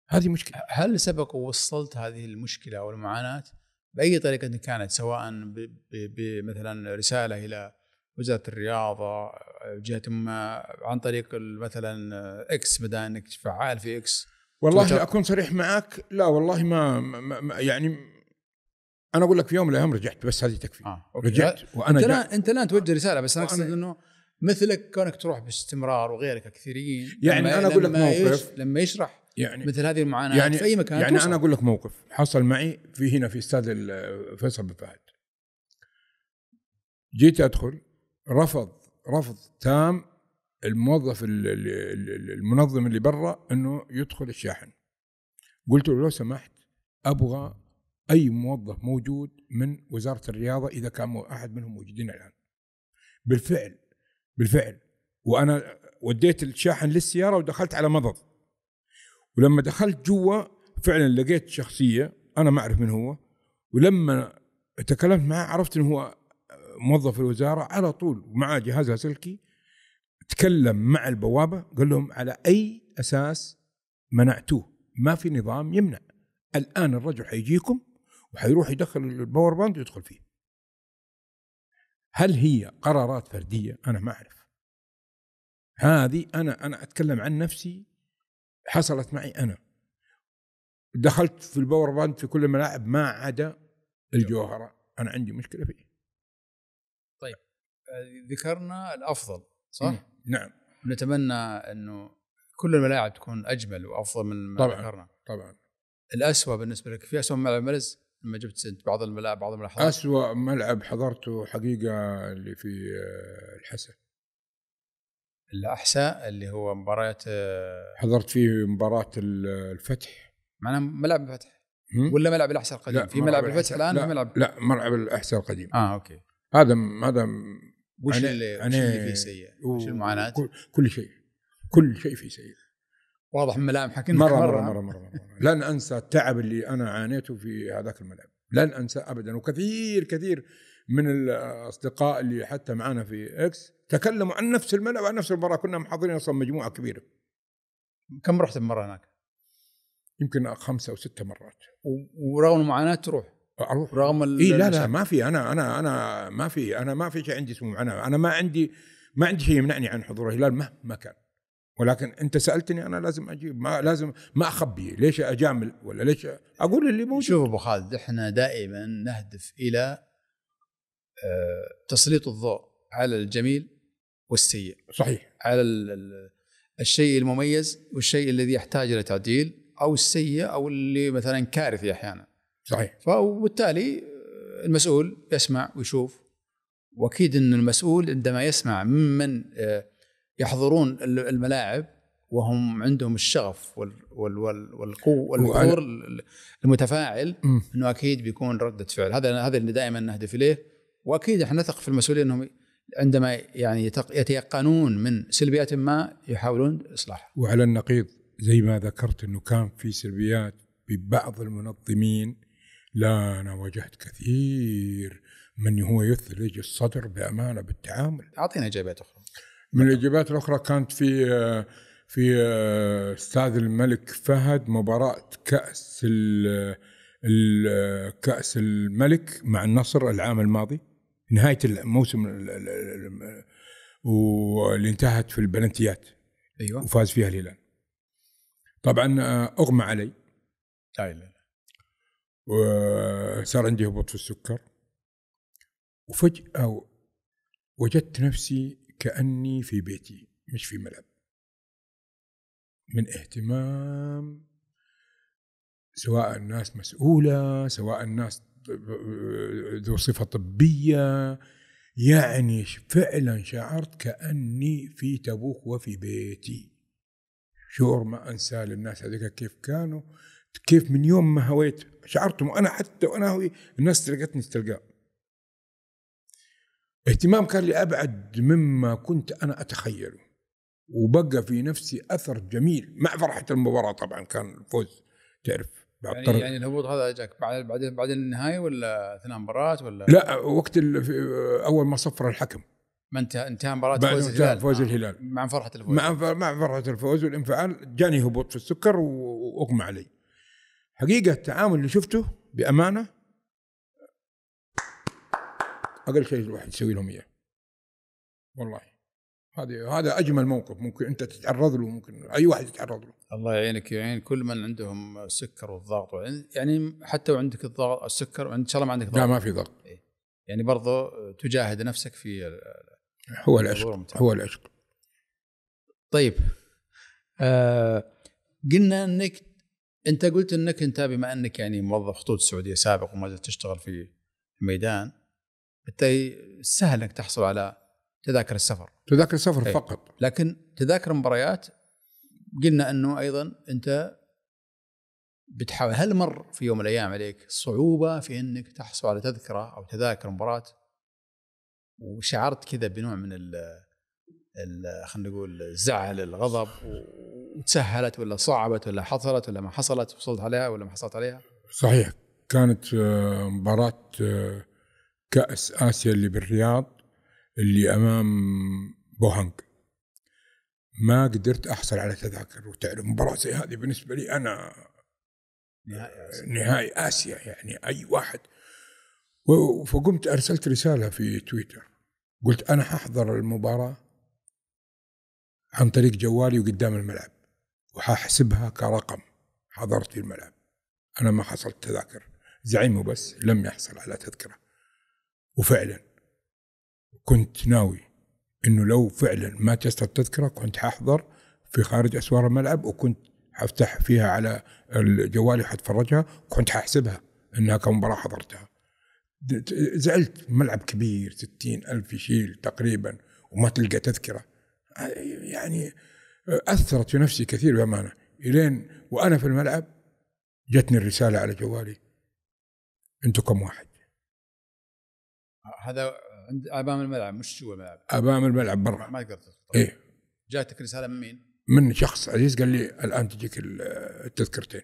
هذه مشكله هل سبق ووصلت هذه المشكله او المعاناه باي طريقه كانت سواء بمثلا رساله الى وزاره الرياضه جهه ما عن طريق مثلا اكس آه، بدا انك فعال في اكس والله تويتر. اكون صريح معك لا والله ما, ما, ما يعني انا اقول لك في يوم من الايام رجعت بس هذه تكفي آه. أوكي. رجعت وانا انت لا انت الان توجه رساله بس انا اقصد انه مثلك كونك تروح باستمرار وغيرك كثيرين يعني انا اقول لك موقف لما يشرح يعني مثل هذه المعاناه يعني في اي مكان يعني توصل. انا اقول لك موقف حصل معي في هنا في استاد فيصل بن فهد جيت ادخل رفض رفض تام الموظف المنظم اللي برا انه يدخل الشاحن قلت له لو سمحت ابغى اي موظف موجود من وزاره الرياضه اذا كان احد منهم موجودين الان بالفعل بالفعل وانا وديت الشاحن للسياره ودخلت على مضض ولما دخلت جوا فعلا لقيت شخصيه انا ما اعرف من هو ولما تكلمت معه عرفت انه هو موظف الوزاره على طول مع جهازها سلكي تكلم مع البوابه قال لهم على اي اساس منعتوه ما في نظام يمنع الان الرجل حيجيكم وحيروح يدخل الباور باند ويدخل فيه هل هي قرارات فرديه انا ما اعرف هذه انا انا اتكلم عن نفسي حصلت معي انا دخلت في الباور باند في كل الملاعب ما عدا الجوهره انا عندي مشكله فيه ذكرنا الافضل صح؟ مم. نعم نتمنى انه كل الملاعب تكون اجمل وافضل من ما طبعا ذكرنا طبعا الاسوء بالنسبه لك في اسوء ملعب ملز لما جبت انت بعض الملاعب بعض الملاحظات اسوء ملعب حضرته حقيقه اللي في آه، الحسا الاحساء اللي هو مباراه آه، حضرت فيه مباراه الفتح معناها ملعب الفتح ولا ملعب الاحساء القديم في ملعب الفتح الان لا ملعب لا ملعب الاحساء القديم اه اوكي هذا هذا وش اللي, وش اللي فيه سيء؟ وش المعاناه؟ كل شيء كل شيء فيه سيء واضح من ملامحك انت مرة مرة, مرة, مرة, مرة, مرة, مرة لن انسى التعب اللي انا عانيته في هذاك الملعب لن انسى ابدا وكثير كثير من الاصدقاء اللي حتى معنا في اكس تكلموا عن نفس الملعب وعن نفس المباراه كنا محضرين اصلا مجموعه كبيره كم رحت المره هناك؟ يمكن خمسه او سته مرات ورغم المعاناه تروح اروح رغم اي لا لا ما في انا انا انا ما في انا ما في شيء عندي اسمه انا انا ما عندي ما عندي شيء يمنعني عن حضور الهلال مهما كان ولكن انت سالتني انا لازم اجيب ما لازم ما اخبي ليش اجامل ولا ليش اقول اللي موجود شوف ابو خالد احنا دائما نهدف الى آه، تسليط الضوء على الجميل والسيء صحيح على الشيء المميز والشيء الذي يحتاج الى تعديل او السيء او اللي مثلا كارثي احيانا صحيح وبالتالي المسؤول يسمع ويشوف واكيد ان المسؤول عندما يسمع ممن آه، يحضرون الملاعب وهم عندهم الشغف والقوه والحضور المتفاعل انه اكيد بيكون رده فعل هذا هذا اللي دائما نهدف اليه واكيد احنا نثق في المسؤولين انهم عندما يعني يتيقنون من سلبيات ما يحاولون اصلاحها. وعلى النقيض زي ما ذكرت انه كان في سلبيات ببعض المنظمين لا أنا واجهت كثير من هو يثلج الصدر بأمانة بالتعامل أعطينا إجابات أخرى من الإجابات الأخرى كانت في في أستاذ الملك فهد مباراة كأس كأس الملك مع النصر العام الماضي نهاية الموسم واللي انتهت في البلنتيات ايوه وفاز فيها الهلال طبعا اغمى علي ايوه وصار عندي هبوط في السكر وفجأة وجدت نفسي كأني في بيتي مش في ملعب من اهتمام سواء الناس مسؤولة سواء الناس ذو صفة طبية يعني فعلا شعرت كأني في تبوك وفي بيتي شعور ما أنساه للناس هذيك كيف كانوا كيف من يوم ما هويت شعرتم وانا حتى وانا الناس تلقتني تلقاه اهتمام كان لابعد مما كنت انا اتخيله وبقى في نفسي اثر جميل مع فرحه المباراه طبعا كان الفوز تعرف يعني, يعني الهبوط هذا جاك بعد بعدين بعد النهايه ولا اثناء مباراه ولا لا وقت اول ما صفر الحكم ما انتهى انتهى مباراه فوز الهلال فوز آه. الهلال مع, فرحه الفوز مع مع فرحه الفوز والانفعال جاني هبوط في السكر واغمى علي حقيقه التعامل اللي شفته بامانه اقل شيء الواحد يسوي لهم اياه والله هذا هذا اجمل موقف ممكن انت تتعرض له ممكن اي واحد يتعرض له الله يعينك يعين كل من عندهم سكر والضغط يعني حتى وعندك الضغط السكر ان شاء الله ما عندك ضغط لا ما في ضغط إيه. يعني برضه تجاهد نفسك في هو العشق هو العشق طيب آه قلنا انك انت قلت انك انت بما انك يعني موظف خطوط السعوديه سابق وما زلت تشتغل في الميدان بالتالي سهل انك تحصل على تذاكر السفر تذاكر السفر أي. فقط لكن تذاكر المباريات قلنا انه ايضا انت بتحاول هل مر في يوم من الايام عليك صعوبه في انك تحصل على تذكره او تذاكر مباراه وشعرت كذا بنوع من ال خلينا نقول الزعل الغضب وتسهلت ولا صعبت ولا حصلت ولا ما حصلت وصلت عليها ولا ما حصلت عليها صحيح كانت آه، مباراة آه، كأس آسيا اللي بالرياض اللي أمام بوهانج ما قدرت أحصل على تذاكر وتعرف مباراة زي هذه بالنسبة لي أنا نهائي آسيا, آسيا يعني أي واحد فقمت أرسلت رسالة في تويتر قلت أنا ححضر المباراة عن طريق جوالي وقدام الملعب وحاحسبها كرقم حضرت في الملعب أنا ما حصلت تذاكر زعيمه بس لم يحصل على تذكرة وفعلا كنت ناوي انه لو فعلا ما تسطر التذكره كنت حاحضر في خارج اسوار الملعب وكنت حفتح فيها على جوالي وحتفرجها وكنت حاحسبها انها كمباراة حضرتها زعلت ملعب كبير ستين ألف يشيل تقريبا وما تلقى تذكره يعني اثرت في نفسي كثير بامانه الين وانا في الملعب جتني الرساله على جوالي انتم كم واحد؟ هذا عند امام الملعب مش جوا الملعب امام الملعب برا ما قدرت ايه جاتك رساله من مين؟ من شخص عزيز قال لي الان تجيك التذكرتين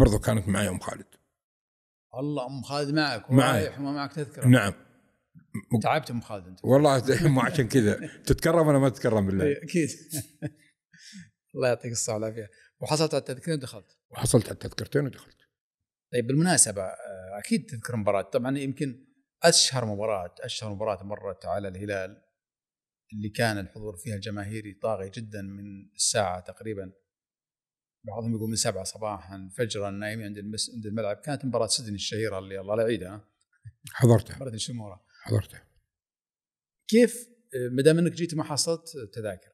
برضو كانت معي ام خالد الله ام خالد معك معي معك تذكره نعم م... تعبت ام خالد انت والله <laughs> <laughs> مو عشان كذا تتكرم ولا ما تتكرم بالله إيه، اكيد <laughs> الله يعطيك الصحه والعافيه وحصلت على التذكرتين ودخلت وحصلت على التذكرتين ودخلت طيب بالمناسبه آه، اكيد تذكر مباراه طبعا يمكن اشهر مباراه اشهر مباراه مرت على الهلال اللي كان الحضور فيها الجماهيري طاغي جدا من الساعه تقريبا بعضهم يقول من سبعة صباحا فجرا نايمين عند عند الملعب كانت مباراه سيدني الشهيره اللي الله لا يعيدها حضرتها مباراه الشموره حضرته كيف ما دام انك جيت ما حصلت تذاكر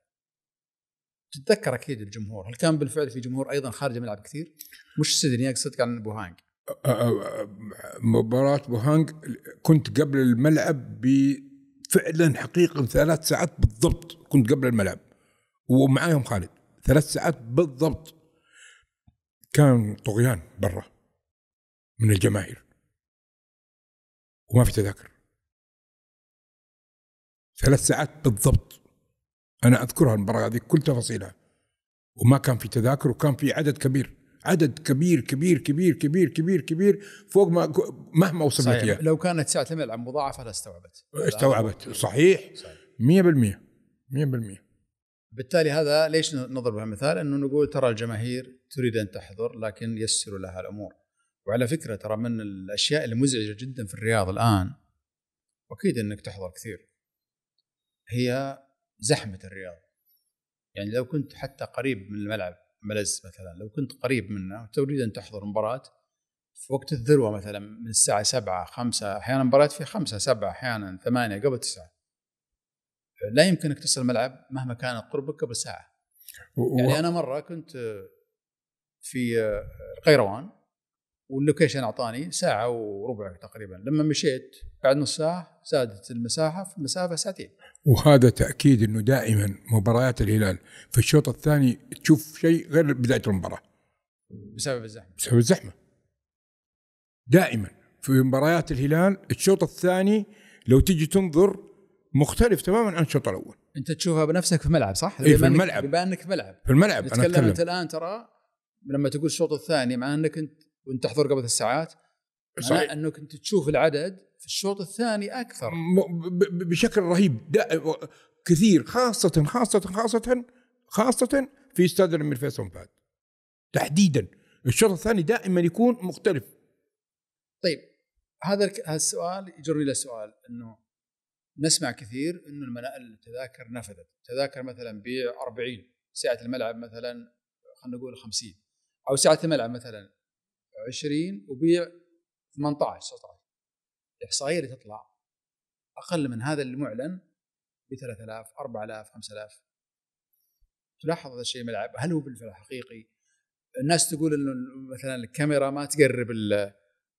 تتذكر اكيد الجمهور هل كان بالفعل في جمهور ايضا خارج الملعب كثير مش سيدني اقصد عن بوهانج مباراة بوهانج كنت قبل الملعب فعلا حقيقة ثلاث ساعات بالضبط كنت قبل الملعب ومعاهم خالد ثلاث ساعات بالضبط كان طغيان برا من الجماهير وما في تذاكر ثلاث ساعات بالضبط انا اذكرها المباراه هذه كل تفاصيلها وما كان في تذاكر وكان في عدد كبير عدد كبير كبير كبير كبير كبير كبير فوق ما مهما وصلت اياه لو كانت ساعه الملعب مضاعفه لاستوعبت استوعبت صحيح 100% 100% بالتالي هذا ليش نضرب مثال انه نقول ترى الجماهير تريد ان تحضر لكن يسروا لها الامور وعلى فكره ترى من الاشياء المزعجه جدا في الرياض الان اكيد انك تحضر كثير هي زحمه الرياض يعني لو كنت حتى قريب من الملعب ملز مثلا لو كنت قريب منه وتريد ان تحضر مباراه في وقت الذروه مثلا من الساعه 7 5 احيانا مباراة في 5 7 احيانا 8 قبل 9 لا يمكنك تصل الملعب مهما كان قربك قبل ساعه يعني انا مره كنت في القيروان واللوكيشن اعطاني ساعه وربع تقريبا لما مشيت بعد نص ساعه زادت المساحه في مسافه ساعتين وهذا تاكيد انه دائما مباريات الهلال في الشوط الثاني تشوف شيء غير بدايه المباراه بسبب الزحمه بسبب الزحمه دائما في مباريات الهلال الشوط الثاني لو تجي تنظر مختلف تماما عن الشوط الاول انت تشوفها بنفسك في ملعب صح؟ إيه في الملعب بما انك في ملعب في الملعب انا اتكلم انت الان ترى لما تقول الشوط الثاني مع انك انت وانت تحضر قبل الساعات صحيح انه كنت تشوف العدد في الشوط الثاني اكثر بشكل رهيب كثير خاصة خاصة خاصة خاصة في استاد الامير فيصل فهد تحديدا الشوط الثاني دائما يكون مختلف طيب هذا السؤال يجرني الى سؤال انه نسمع كثير انه التذاكر نفذت، تذاكر مثلا بيع 40 ساعه الملعب مثلا خلينا نقول 50 او ساعه الملعب مثلا 20 وبيع 18 19 الاحصائيه اللي تطلع اقل من هذا المعلن ب 3000 4000 5000 تلاحظ هذا الشيء ملعب هل هو بالفعل حقيقي؟ الناس تقول انه مثلا الكاميرا ما تقرب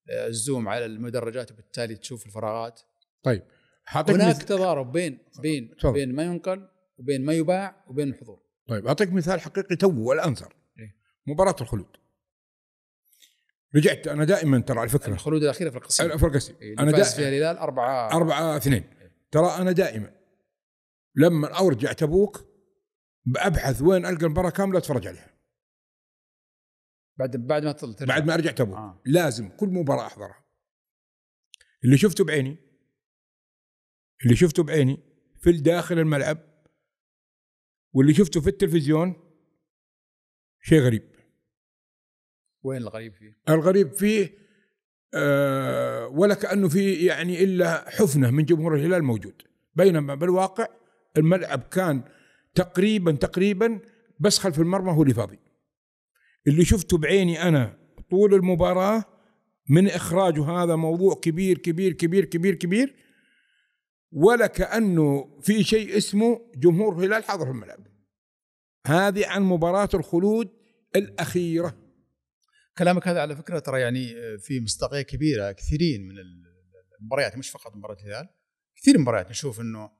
الزوم على المدرجات وبالتالي تشوف الفراغات طيب هناك تضارب بين بين طبعا. بين ما ينقل وبين ما يباع وبين الحضور طيب اعطيك مثال حقيقي تو الانثر إيه. مباراه الخلود رجعت انا دائما ترى على فكره الخلود الاخيره في القسم في القسم إيه، انا دائما فيها الهلال أربعة أربعة اثنين إيه. ترى انا دائما لما ارجع تبوك ابحث وين القى المباراه كامله اتفرج عليها بعد بعد ما طلت بعد ما ارجع تبوك آه. لازم كل مباراه احضرها اللي شفته بعيني اللي شفته بعيني في داخل الملعب واللي شفته في التلفزيون شيء غريب وين الغريب فيه؟ الغريب فيه أه ولا كانه في يعني الا حفنه من جمهور الهلال موجود بينما بالواقع الملعب كان تقريبا تقريبا بس خلف المرمى هو اللي فاضي اللي شفته بعيني انا طول المباراه من اخراجه هذا موضوع كبير كبير كبير كبير كبير ولا كانه في شيء اسمه جمهور هلال حاضر في الملعب هذه عن مباراه الخلود الاخيره كلامك هذا على فكره ترى يعني آه، في مصداقيه كبيره كثيرين من المباريات مش فقط مباراه الهلال كثير مباريات نشوف انه آه،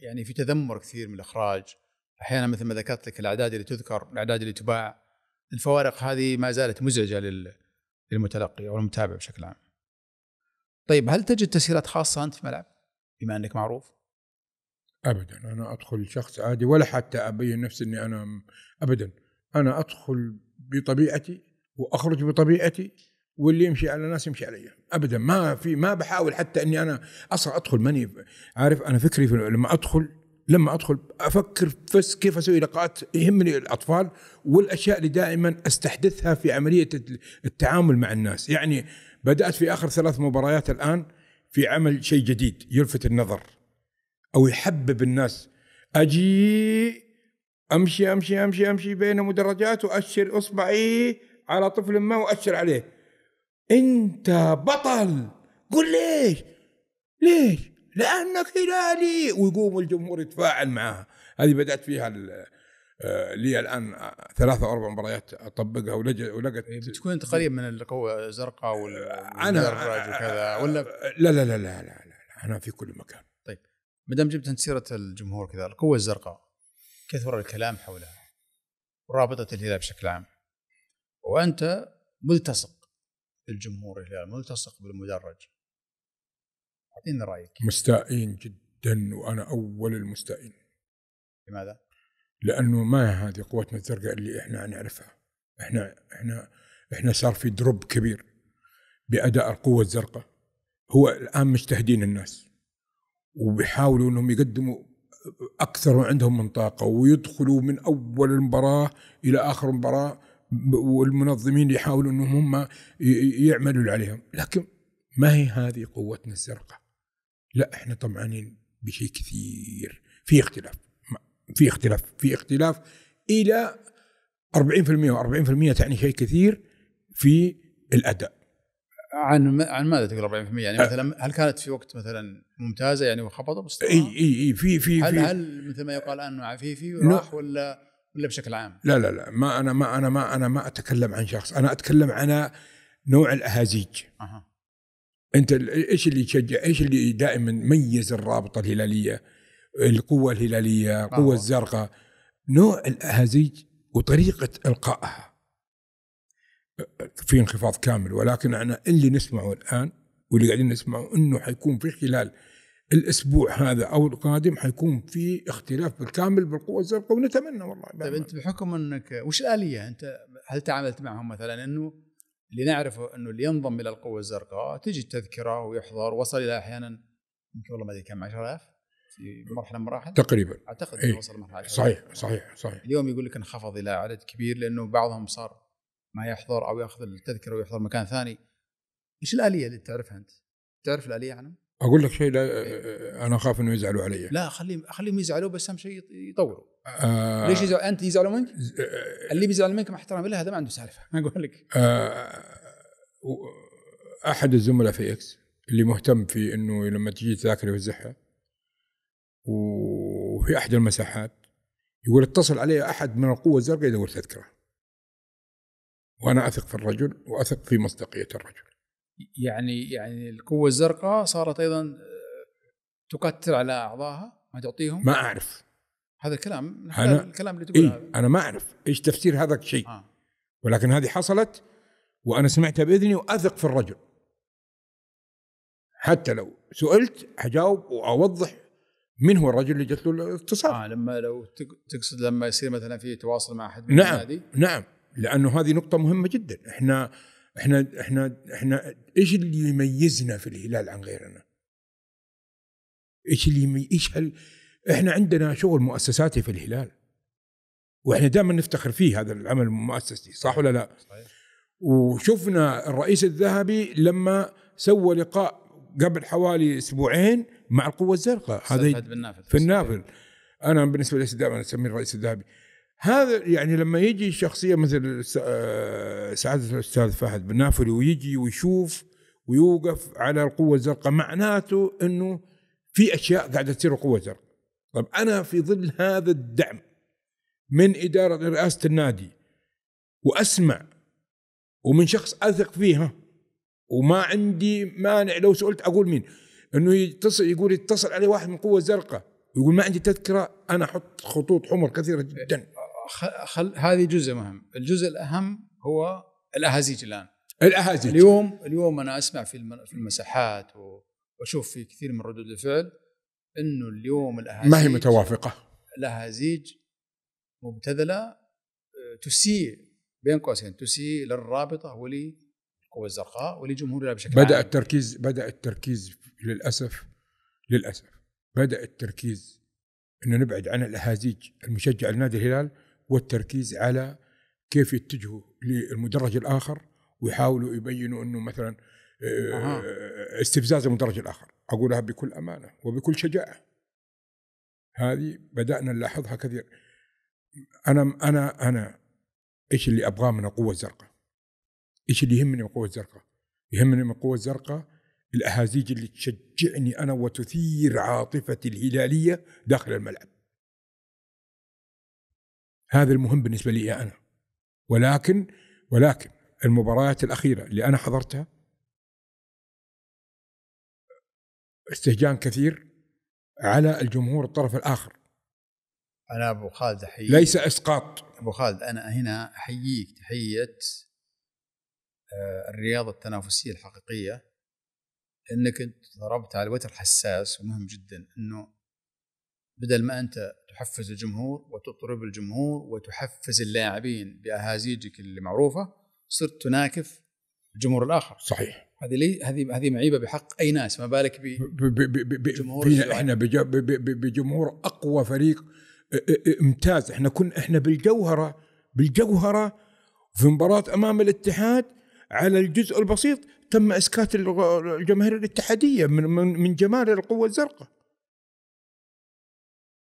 يعني في تذمر كثير من الاخراج احيانا مثل ما ذكرت لك الاعداد اللي تذكر الاعداد اللي تباع الفوارق هذه ما زالت مزعجه للمتلقي او المتابع بشكل عام. طيب هل تجد تسهيلات خاصه انت في الملعب بما انك معروف؟ ابدا انا ادخل شخص عادي ولا حتى ابين نفسي اني انا ابدا انا ادخل بطبيعتي واخرج بطبيعتي واللي يمشي على ناس يمشي علي ابدا ما في ما بحاول حتى اني انا اصلا ادخل ماني عارف انا فكري في لما ادخل لما ادخل افكر بس كيف اسوي لقاءات يهمني الاطفال والاشياء اللي دائما استحدثها في عمليه التعامل مع الناس يعني بدات في اخر ثلاث مباريات الان في عمل شيء جديد يلفت النظر او يحبب الناس اجي امشي امشي امشي امشي بين مدرجات واشر اصبعي على طفل ما واشر عليه انت بطل قل ليش ليش لانك هلالي ويقوم الجمهور يتفاعل معها هذه بدات فيها آه، لي الان ثلاثة او اربع مباريات اطبقها ولقت إيه، بتكون قريب من القوه الزرقاء آه، انا وكذا آه، ولا لا لا لا لا لا لا انا في كل مكان طيب ما دام جبت انت سيره الجمهور كذا القوه الزرقاء كثر الكلام حولها ورابطه الهلال بشكل عام وأنت ملتصق بالجمهور الهلال ملتصق بالمدرج أعطيني رأيك مستائين جدا وأنا أول المستائين لماذا؟ لأنه ما هذه قوتنا الزرقاء اللي إحنا نعرفها إحنا إحنا إحنا صار في دروب كبير بأداء القوة الزرقاء هو الآن مجتهدين الناس وبيحاولوا أنهم يقدموا أكثر عندهم من طاقة ويدخلوا من أول المباراة إلى آخر المباراة والمنظمين يحاولوا انهم هم يعملوا عليهم لكن ما هي هذه قوتنا الزرقاء لا احنا طمعانين بشيء كثير في اختلاف في اختلاف في اختلاف الى 40% و40% تعني شيء كثير في الاداء عن عن ماذا تقول 40% يعني أه. مثلا هل كانت في وقت مثلا ممتازه يعني وخبطوا بس اي اي اي في في هل في هل مثل ما يقال الان عفيفي وراح ولا ولا بشكل عام؟ لا لا لا ما انا ما انا ما انا ما اتكلم عن شخص، انا اتكلم عن نوع الاهازيج. أه. انت ايش اللي يشجع ايش اللي دائما ميز الرابطه الهلاليه القوه الهلاليه آه. القوه آه. الزرقاء نوع الاهازيج وطريقه القائها في انخفاض كامل ولكن انا اللي نسمعه الان واللي قاعدين نسمعه انه حيكون في خلال الاسبوع هذا او القادم حيكون في اختلاف بالكامل بالقوه الزرقاء ونتمنى والله طيب انت بحكم انك وش الاليه انت هل تعاملت معهم مثلا انه اللي نعرفه انه اللي ينضم الى القوه الزرقاء تجي التذكره ويحضر وصل الى احيانا يمكن والله ما ادري كم 10000 في مرحله من المراحل تقريبا اعتقد إيه. انه وصل مرحله صحيح صحيح صحيح اليوم يقول لك انخفض الى عدد كبير لانه بعضهم صار ما يحضر او ياخذ التذكره ويحضر مكان ثاني ايش الاليه اللي تعرفها انت؟ تعرف الاليه عنهم؟ اقول لك شيء لا آه، انا اخاف انه يزعلوا علي لا خليهم خليهم يزعلوا بس اهم شيء يطوروا آه ليش يزعل انت يزعلوا منك؟ آه اللي بيزعل منك مع احترامي له هذا ما عنده سالفه <laughs> اقول لك آه احد الزملاء في اكس اللي مهتم في انه لما تجي تذاكر يوزعها وفي احد المساحات يقول اتصل علي احد من القوه الزرقاء يدور تذكره وانا اثق في الرجل واثق في مصداقيه الرجل يعني يعني القوه الزرقاء صارت ايضا آه، تقتل على اعضائها ما تعطيهم ما اعرف هذا الكلام أنا الكلام اللي إيه، تقوله إيه؟ انا ما اعرف ايش تفسير هذا الشيء آه. ولكن هذه حصلت وانا سمعتها باذني واثق في الرجل حتى لو سئلت حجاوب واوضح من هو الرجل اللي جت له الاتصال آه لما لو تقصد لما يصير مثلا في تواصل مع احد من نعم نعم لانه هذه نقطه مهمه جدا احنا احنا احنا احنا ايش اللي يميزنا في الهلال عن غيرنا؟ ايش اللي يمي... ايش هل... احنا عندنا شغل مؤسساتي في الهلال واحنا دائما نفتخر فيه هذا العمل المؤسسي صح ولا لا؟ صحيح. وشفنا الرئيس الذهبي لما سوى لقاء قبل حوالي اسبوعين مع القوه الزرقاء هذا في النافل انا بالنسبه لي دائما اسميه الرئيس الذهبي هذا يعني لما يجي شخصيه مثل آه، سعاده الاستاذ فهد بن نافل ويجي ويشوف ويوقف على القوه الزرقاء معناته انه في اشياء قاعده تصير القوه الزرقاء طب انا في ظل هذا الدعم من اداره رئاسه النادي واسمع ومن شخص اثق فيها وما عندي مانع لو سئلت اقول مين انه يتصل يقول يتصل علي واحد من القوه الزرقاء ويقول ما عندي تذكره انا احط خطوط حمر كثيره جدا خل هذه جزء مهم الجزء الاهم هو الاهازيج الان الاهازيج اليوم اليوم انا اسمع في المساحات واشوف في كثير من ردود الفعل انه اليوم الاهازيج ما هي متوافقه الاهازيج مبتذله آه، تسيء بين قوسين تسيء للرابطه وللقوى الزرقاء ولجمهور بشكل بدا عام. التركيز بدا التركيز للاسف للاسف بدا التركيز انه نبعد عن الاهازيج المشجع لنادي الهلال والتركيز على كيف يتجهوا للمدرج الاخر ويحاولوا يبينوا انه مثلا آه، استفزاز المدرج الاخر اقولها بكل امانه وبكل شجاعه هذه بدانا نلاحظها كثير انا انا انا ايش اللي ابغاه من القوه الزرقاء ايش اللي يهمني من القوه الزرقاء يهمني من القوه الزرقاء الاهازيج اللي تشجعني انا وتثير عاطفتي الهلاليه داخل الملعب هذا المهم بالنسبه لي انا ولكن ولكن المباريات الاخيره اللي انا حضرتها استهجان كثير على الجمهور الطرف الاخر انا ابو خالد احييك ليس اسقاط ابو خالد انا هنا احييك تحيه آه، الرياضه التنافسيه الحقيقيه انك انت ضربت على وتر حساس ومهم جدا انه بدل ما انت تحفز الجمهور وتطرب الجمهور وتحفز اللاعبين باهازيجك المعروفه صرت تناكف الجمهور الاخر صحيح هذه لي هذه هذه معيبه بحق اي ناس ما بالك بجمهور احنا بجمهور اقوى فريق امتاز احنا كنا احنا بالجوهره بالجوهره في مباراه امام الاتحاد على الجزء البسيط تم اسكات الجماهير الاتحاديه من, من جمال القوه الزرقاء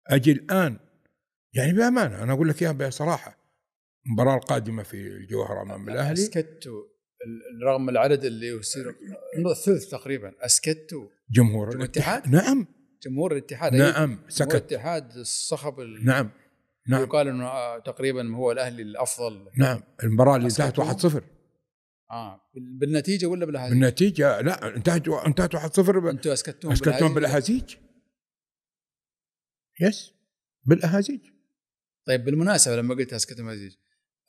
اجي الان يعني بامانه انا اقول لك اياها بصراحه المباراه القادمه في الجوهره امام الاهلي اسكتوا رغم العدد اللي يصير ثلث تقريبا اسكتوا جمهور الاتحاد نعم جمهور الاتحاد نعم سكت الاتحاد الصخب نعم نعم يقال انه آه، تقريبا هو الاهلي الافضل نعم المباراه اللي انتهت 1-0 اه بالنتيجه ولا بالهزيمه؟ بالنتيجه لا انتهت انتهت 1-0 انتم اسكتتوهم اسكتتوهم بالهزيج يس بالاهازيج طيب بالمناسبه لما قلت اسكت الاهازيج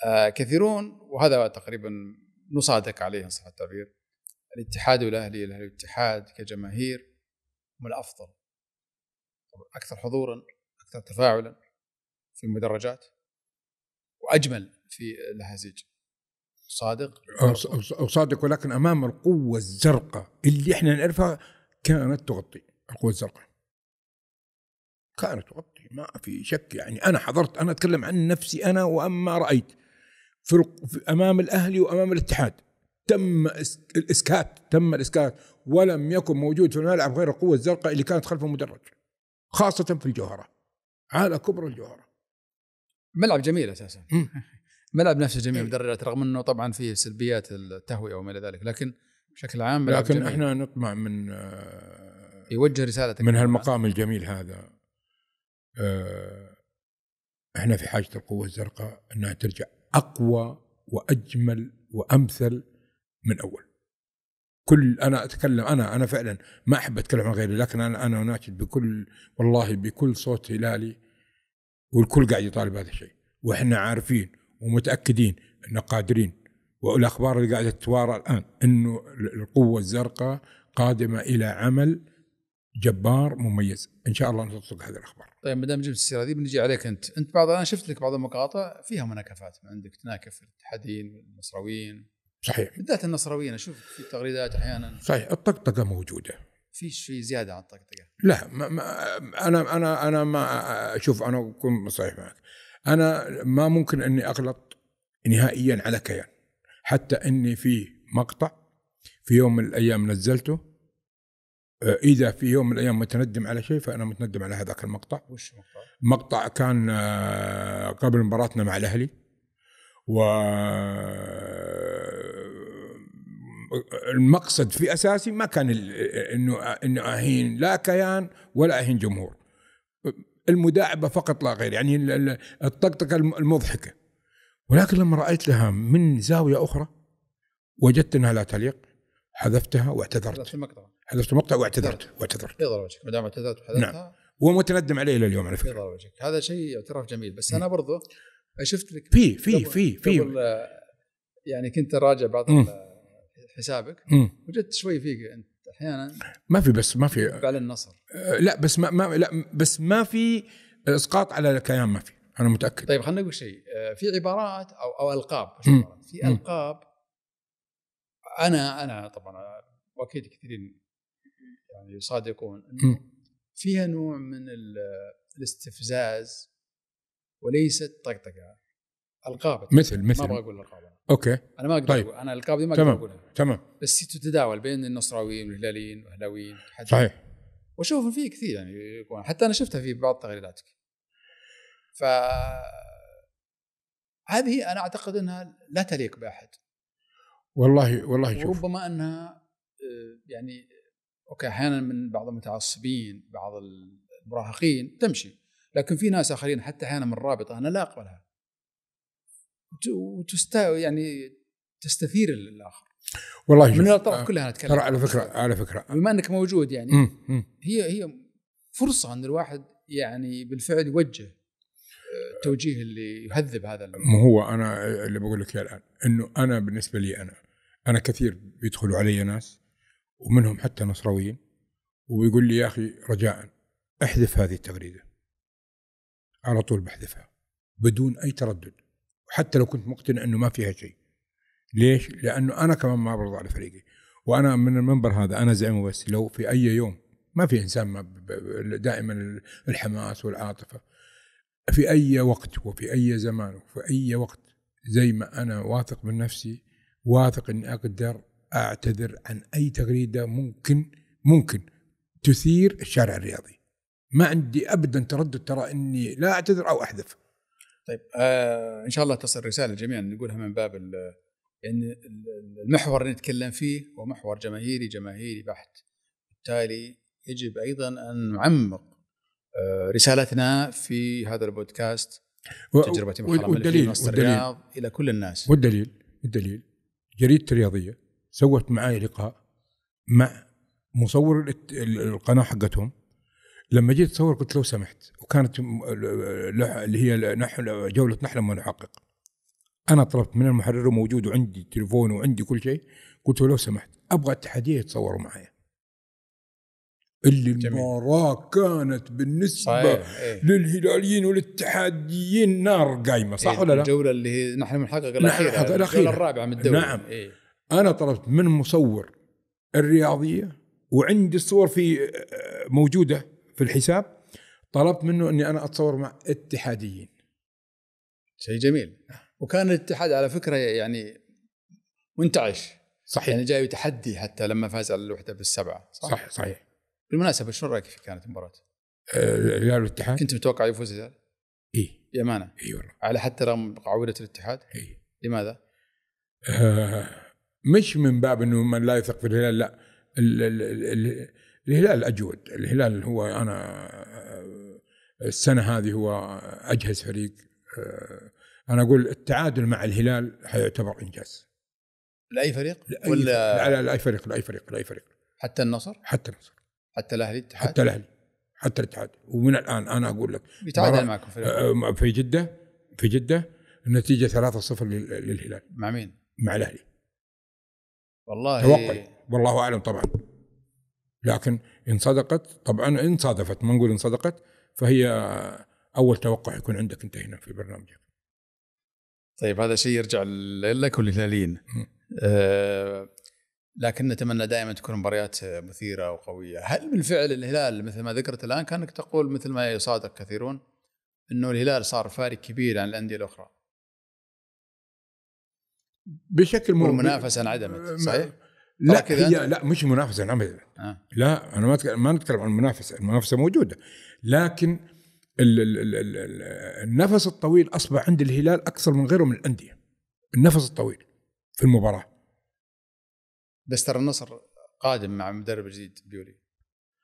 آه كثيرون وهذا تقريبا نصادق عليه ان صح التعبير الاتحاد والاهلي الاتحاد كجماهير هم الافضل اكثر حضورا اكثر تفاعلا في المدرجات واجمل في الاهازيج صادق صادق ولكن امام القوه الزرقاء اللي احنا نعرفها كانت تغطي القوه الزرقاء كانت غطي ما في شك يعني انا حضرت انا اتكلم عن نفسي انا واما رايت في امام الاهلي وامام الاتحاد تم الاسكات تم الاسكات ولم يكن موجود في الملعب غير القوه الزرقاء اللي كانت خلف المدرج خاصه في الجوهره على كبر الجوهره ملعب جميل اساسا ملعب نفسه جميل يعني مدرجات رغم انه طبعا فيه سلبيات التهويه وما الى ذلك لكن بشكل عام ملعب لكن جميل. احنا نطمع من آه، يوجه رسالتك من هالمقام الجميل هذا آه، احنا في حاجه القوه الزرقاء انها ترجع اقوى واجمل وامثل من اول. كل انا اتكلم انا انا فعلا ما احب اتكلم عن غيري لكن انا انا اناشد بكل والله بكل صوت هلالي والكل قاعد يطالب هذا الشيء واحنا عارفين ومتاكدين ان قادرين والاخبار اللي قاعده تتوارى الان انه القوه الزرقاء قادمه الى عمل جبار مميز ان شاء الله نصدق هذه الاخبار طيب ما دام جبت السيره دي بنجي عليك انت انت بعض انا شفت لك بعض المقاطع فيها مناكفات عندك تناكف الاتحاديين والنصراويين صحيح بالذات النصراويين اشوف في تغريدات احيانا صحيح الطقطقه موجوده في شيء زياده عن الطقطقه لا ما ما انا انا انا ما اشوف انا اكون صحيح معك انا ما ممكن اني اغلط نهائيا على كيان حتى اني في مقطع في يوم من الايام نزلته آه، اذا في يوم من الايام متندم على شيء فانا متندم على هذاك المقطع وش مقطع؟ مقطع كان آه، قبل مباراتنا مع الاهلي و آه، المقصد في اساسي ما كان انه انه اهين لا كيان ولا اهين جمهور المداعبه فقط لا غير يعني الطقطقه المضحكه ولكن لما رايت لها من زاويه اخرى وجدت انها لا تليق حذفتها واعتذرت حذفت المقطع حذفت المقطع واعتذرت نعم. واعتذرت يضرب وجهك ما دام اعتذرت نعم. وحذفتها نعم ومتندم عليه الى اليوم على فكره يضرب وجهك هذا شيء اعتراف جميل بس انا برضه شفت لك في في في في آه، يعني كنت راجع بعض حسابك وجدت شوي فيك انت احيانا ما في بس ما في على النصر آه، لا بس ما, ما لا بس ما في اسقاط على الكيان ما في انا متاكد طيب خلينا نقول شيء آه، في عبارات او او القاب في القاب انا انا طبعا واكيد كثيرين يعني يصادقون انه فيها نوع من الاستفزاز وليست طقطقه القاب مثل مثل ما ابغى اقول القابه اوكي انا ما اقدر طيب. انا القاب دي ما اقدر اقولها تمام بس تتداول بين النصراويين والهلاليين والاهلاويين صحيح واشوف في كثير يعني حتى انا شفتها في بعض تغريداتك ف هذه انا اعتقد انها لا تليق باحد والله والله شوف ربما انها آه، يعني اوكي احيانا من بعض المتعصبين بعض المراهقين تمشي لكن في ناس اخرين حتى احيانا من الرابطه انا لا اقبلها وتست يعني تستثير الاخر والله شوف. من الاطراف آه، كلها انا ترى على فكره على فكره بما انك موجود يعني مم. هي هي فرصه ان الواحد يعني بالفعل يوجه التوجيه آه، اللي يهذب هذا ما هو انا اللي بقول لك الان انه انا بالنسبه لي انا انا كثير بيدخلوا علي ناس ومنهم حتى نصراويين ويقول لي يا اخي رجاء احذف هذه التغريده على طول بحذفها بدون اي تردد وحتى لو كنت مقتنع انه ما فيها شيء ليش؟ لانه انا كمان ما برضى على فريقي وانا من المنبر هذا انا زعيم بس لو في اي يوم ما في انسان ما دائما الحماس والعاطفه في اي وقت وفي اي زمان وفي اي وقت زي ما انا واثق من نفسي واثق اني اقدر اعتذر عن اي تغريده ممكن ممكن تثير الشارع الرياضي ما عندي ابدا تردد ترى اني لا اعتذر او احذف طيب آه ان شاء الله تصل رساله جميعا نقولها من باب يعني المحور اللي نتكلم فيه هو محور جماهيري جماهيري بحت بالتالي يجب ايضا ان نعمق آه رسالتنا في هذا البودكاست تجربه محمد والدليل, والدليل الرياض الى كل الناس والدليل الدليل جريده الرياضيه سوت معي لقاء مع مصور القناه حقتهم لما جيت اصور قلت لو سمحت وكانت اللي هي نحل جوله نحلم ونحقق انا طلبت من المحرر وموجود وعندي تليفون وعندي كل شيء قلت له لو سمحت ابغى اتحاديه يتصوروا معي اللي المباراة كانت بالنسبة صحيح. إيه. للهلاليين والاتحاديين نار قايمة صح إيه. ولا لا؟ الجولة اللي نحن بنحقق الأخيرة نحقق الأخيرة الرابعة من الدوري نعم إيه. أنا طلبت من مصور الرياضية وعندي الصور في موجودة في الحساب طلبت منه أني أنا أتصور مع اتحاديين شيء جميل وكان الاتحاد على فكرة يعني منتعش صحيح يعني جاي تحدي حتى لما فاز على الوحدة بالسبعة صح؟ صحيح صحيح بالمناسبه شنو رايك في كانت المباراه؟ آه، الهلال والاتحاد كنت متوقع يفوز الهلال؟ اي بامانه اي والله على حتى رغم عوده الاتحاد؟ اي لماذا؟ آه مش من باب انه من لا يثق في الهلال لا الـ الـ الـ الهلال اجود الهلال هو انا آه، السنه هذه هو اجهز فريق آه، انا اقول التعادل مع الهلال حيعتبر انجاز لاي فريق؟ لأي ولا لا لا لاي فريق لاي فريق لاي فريق حتى النصر؟ حتى النصر حتى الاهلي الاتحاد حتى الاهلي حتى الاتحاد ومن الان انا اقول لك بيتعادل معكم في, آه، آه، في جده في جده النتيجه 3-0 للهلال مع مين؟ مع الاهلي والله توقع والله اعلم طبعا لكن ان صدقت طبعا ان صادفت ما نقول ان صدقت فهي اول توقع يكون عندك انت هنا في برنامجك طيب هذا شيء يرجع لك وللهلاليين آه لكن نتمنى دائما تكون مباريات مثيره وقويه، هل بالفعل الهلال مثل ما ذكرت الان كانك تقول مثل ما يصادق كثيرون انه الهلال صار فارق كبير عن الانديه الاخرى؟ بشكل مو والمنافسة انعدمت صحيح؟ لا هي لا مش منافسه انعدمت آه. لا انا ما ما نتكلم عن المنافسه، المنافسه موجوده لكن النفس الطويل اصبح عند الهلال اكثر من غيره من الانديه النفس الطويل في المباراه بس ترى النصر قادم مع مدرب جديد بيولي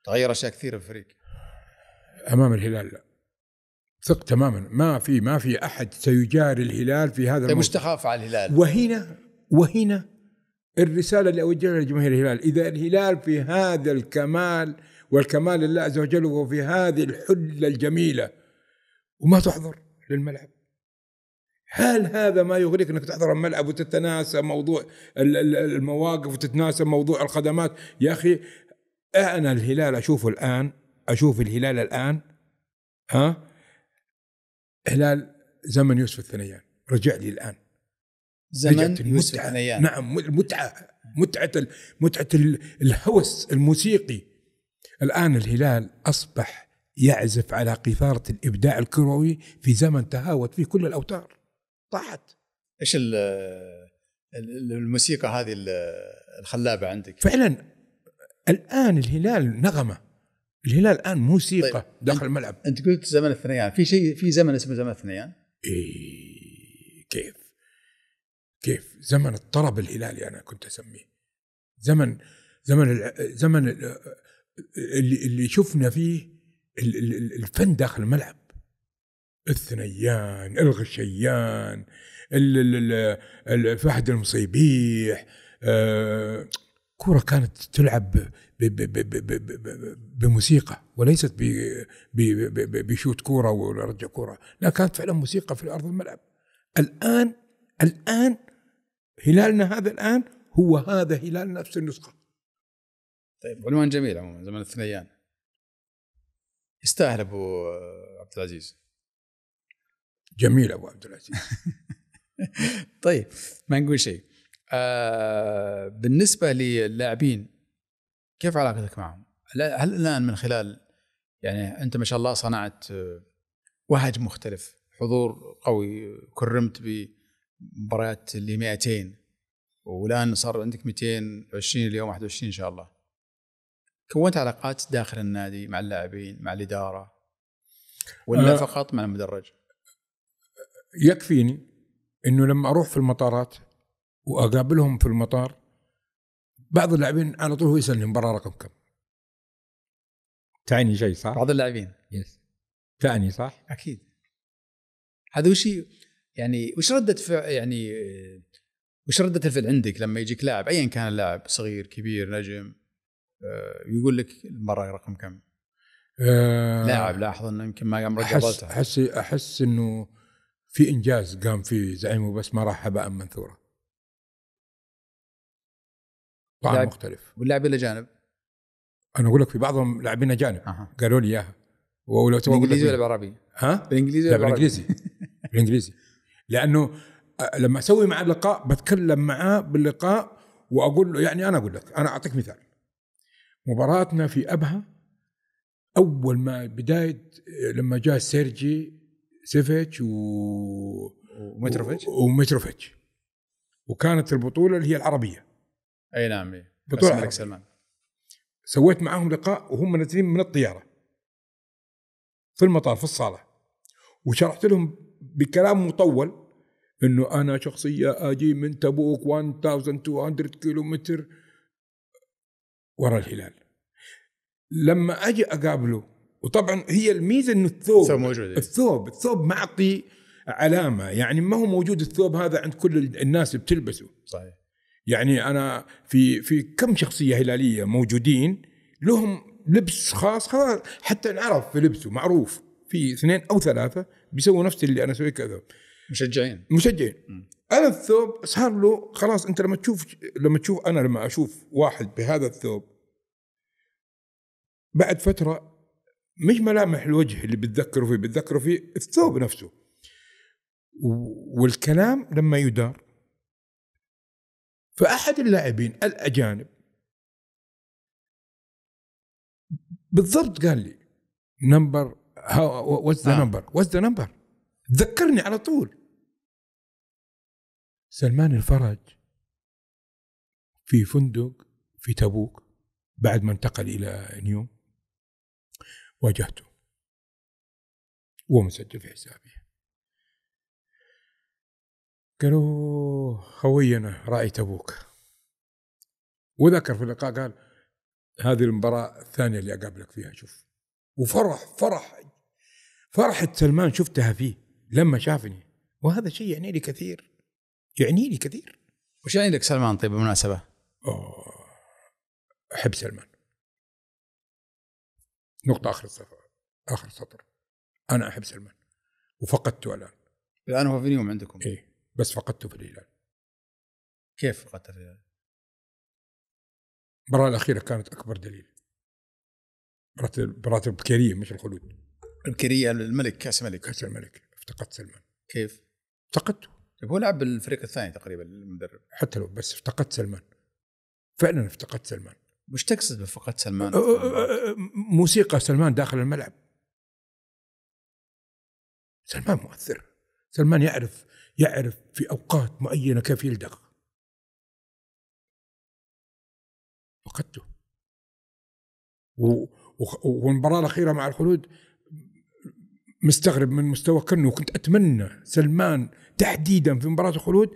تغير اشياء كثيره في الفريق امام الهلال لا ثق تماما ما في ما في احد سيجاري الهلال في هذا تخاف على الهلال وهنا وهنا الرساله اللي اوجهها لجماهير الهلال اذا الهلال في هذا الكمال والكمال لله عز وجل وفي هذه الحله الجميله وما تحضر للملعب هل هذا ما يغريك انك تحضر الملعب وتتناسى موضوع المواقف وتتناسى موضوع الخدمات يا اخي أه، انا الهلال اشوفه الان اشوف الهلال الان ها هلال زمن يوسف الثنيان رجع لي الان زمن يوسف الثنيان نعم متعه متعه متعه الهوس الموسيقي الان الهلال اصبح يعزف على قيثارة الإبداع الكروي في زمن تهاوت فيه كل الأوتار طاحت ايش الموسيقى هذه الخلابه عندك فعلا الان الهلال نغمه الهلال الان موسيقى طيب. داخل الملعب انت قلت زمن الثنيان في شيء في زمن اسمه زمن الثنيان إيه كيف كيف زمن الطرب الهلالي انا كنت اسميه زمن زمن زمن اللي شفنا فيه الفن داخل الملعب الثنيان الغشيان فهد المصيبيح آه، كرة كانت تلعب بموسيقى وليست بشوت كرة ورجع كرة لا كانت فعلا موسيقى في أرض الملعب الآن الآن هلالنا هذا الآن هو هذا هلال نفس النسخة طيب عنوان جميل عموما زمن الثنيان يستاهل أبو عبد العزيز جميل ابو عبد العزيز <laughs> طيب ما نقول شيء آه بالنسبه للاعبين كيف علاقتك معهم؟ هل الان من خلال يعني انت ما شاء الله صنعت آه، وهج مختلف حضور قوي كرمت بمباريات اللي 200 والان صار عندك 220 اليوم 21 ان شاء الله كونت علاقات داخل النادي مع اللاعبين مع الاداره ولا أه فقط مع المدرج؟ يكفيني انه لما اروح في المطارات واقابلهم في المطار بعض اللاعبين على طول هو يسالني المباراه رقم كم تعني شيء صح؟ بعض اللاعبين يس تعني صح؟ اكيد هذا وش يعني وش رده فعل يعني وش رده الفعل عندك لما يجيك لاعب ايا كان اللاعب صغير كبير نجم آه، يقول لك المباراه رقم كم؟ أه لاعب لاحظ انه يمكن ما عمرك قابلته احس احس انه في انجاز قام فيه زعيمه بس ما راح هباء منثورا طعم مختلف واللاعبين الاجانب انا اقول لك في بعضهم لاعبين اجانب أه. قالوا لي اياها ولو تبغى بالانجليزي ولا بالعربي؟ ها؟ بالانجليزي ولا بالانجليزي <laughs> بالانجليزي لانه لما اسوي معاه لقاء بتكلم معاه باللقاء واقول له يعني انا اقول لك انا اعطيك مثال مباراتنا في ابها اول ما بدايه لما جاء سيرجي سيفيتش و ومتروفيتش ومتروفيتش وكانت البطوله اللي هي العربيه اي نعم اي بطوله عربية. سلمان سويت معاهم لقاء وهم نازلين من الطياره في المطار في الصاله وشرحت لهم بكلام مطول انه انا شخصيه اجي من تبوك 1200 كيلو متر ورا الهلال لما اجي اقابله وطبعا هي الميزه انه الثوب موجود الثوب الثوب معطي علامه يعني ما هو موجود الثوب هذا عند كل الناس بتلبسه صحيح يعني انا في في كم شخصيه هلاليه موجودين لهم لبس خاص خلاص حتى انعرف في لبسه معروف في اثنين او ثلاثه بيسووا نفس اللي انا اسويه كذا مشجعين مشجعين انا الثوب صار له خلاص انت لما تشوف لما تشوف انا لما اشوف واحد بهذا الثوب بعد فتره مش ملامح الوجه اللي بتذكره فيه بتذكره فيه الثوب نفسه والكلام لما يدار فأحد اللاعبين الأجانب بالضبط قال لي نمبر واتس ذا نمبر واتس ذا نمبر ذكرني على طول سلمان الفرج في فندق في تبوك بعد ما انتقل الى نيوم واجهته ومسجل في حسابي قالوا خوينا رأيت أبوك وذكر في اللقاء قال هذه المباراة الثانية اللي أقابلك فيها شوف وفرح فرح فرحة سلمان شفتها فيه لما شافني وهذا شيء يعني لي كثير يعني لي كثير وش يعني لك سلمان طيب بالمناسبة؟ أحب سلمان نقطة آخر السطر آخر السطر أنا أحب سلمان وفقدته الآن الآن هو في اليوم عندكم إيه بس فقدته في الهلال كيف فقدته في الهلال؟ المباراة الأخيرة كانت أكبر دليل مباراة البكيرية مش الخلود البكيرية الملك كأس الملك كأس الملك افتقدت سلمان كيف؟ افتقدته طيب هو لعب بالفريق الثاني تقريبا المدرب حتى لو بس افتقدت سلمان فعلا افتقدت سلمان وش تقصد بفقد سلمان؟ موسيقى سلمان داخل الملعب سلمان مؤثر سلمان يعرف يعرف في اوقات معينه كيف يلدغ فقدته والمباراه الاخيره مع الخلود مستغرب من مستوى كنو كنت اتمنى سلمان تحديدا في مباراه الخلود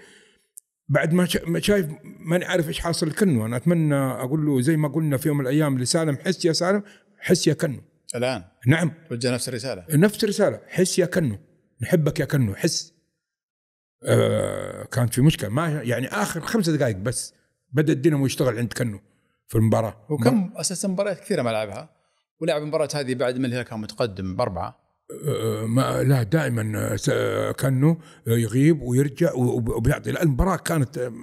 بعد ما شايف ما عارف ايش حاصل كنو انا اتمنى اقول له زي ما قلنا في يوم من الايام لسالم حس يا سالم حس يا كنو الان نعم وجه نفس الرساله نفس الرساله حس يا كنو نحبك يا كنو حس آه كانت في مشكله ما يعني اخر خمس دقائق بس بدا الدينامو يشتغل عند كنو في المباراه وكم اساسا مباريات كثيره ما لعبها ولعب المباراه هذه بعد ما الهلال كان متقدم باربعه ما لا دائما كانه يغيب ويرجع وبيعطي المباراه كانت آه،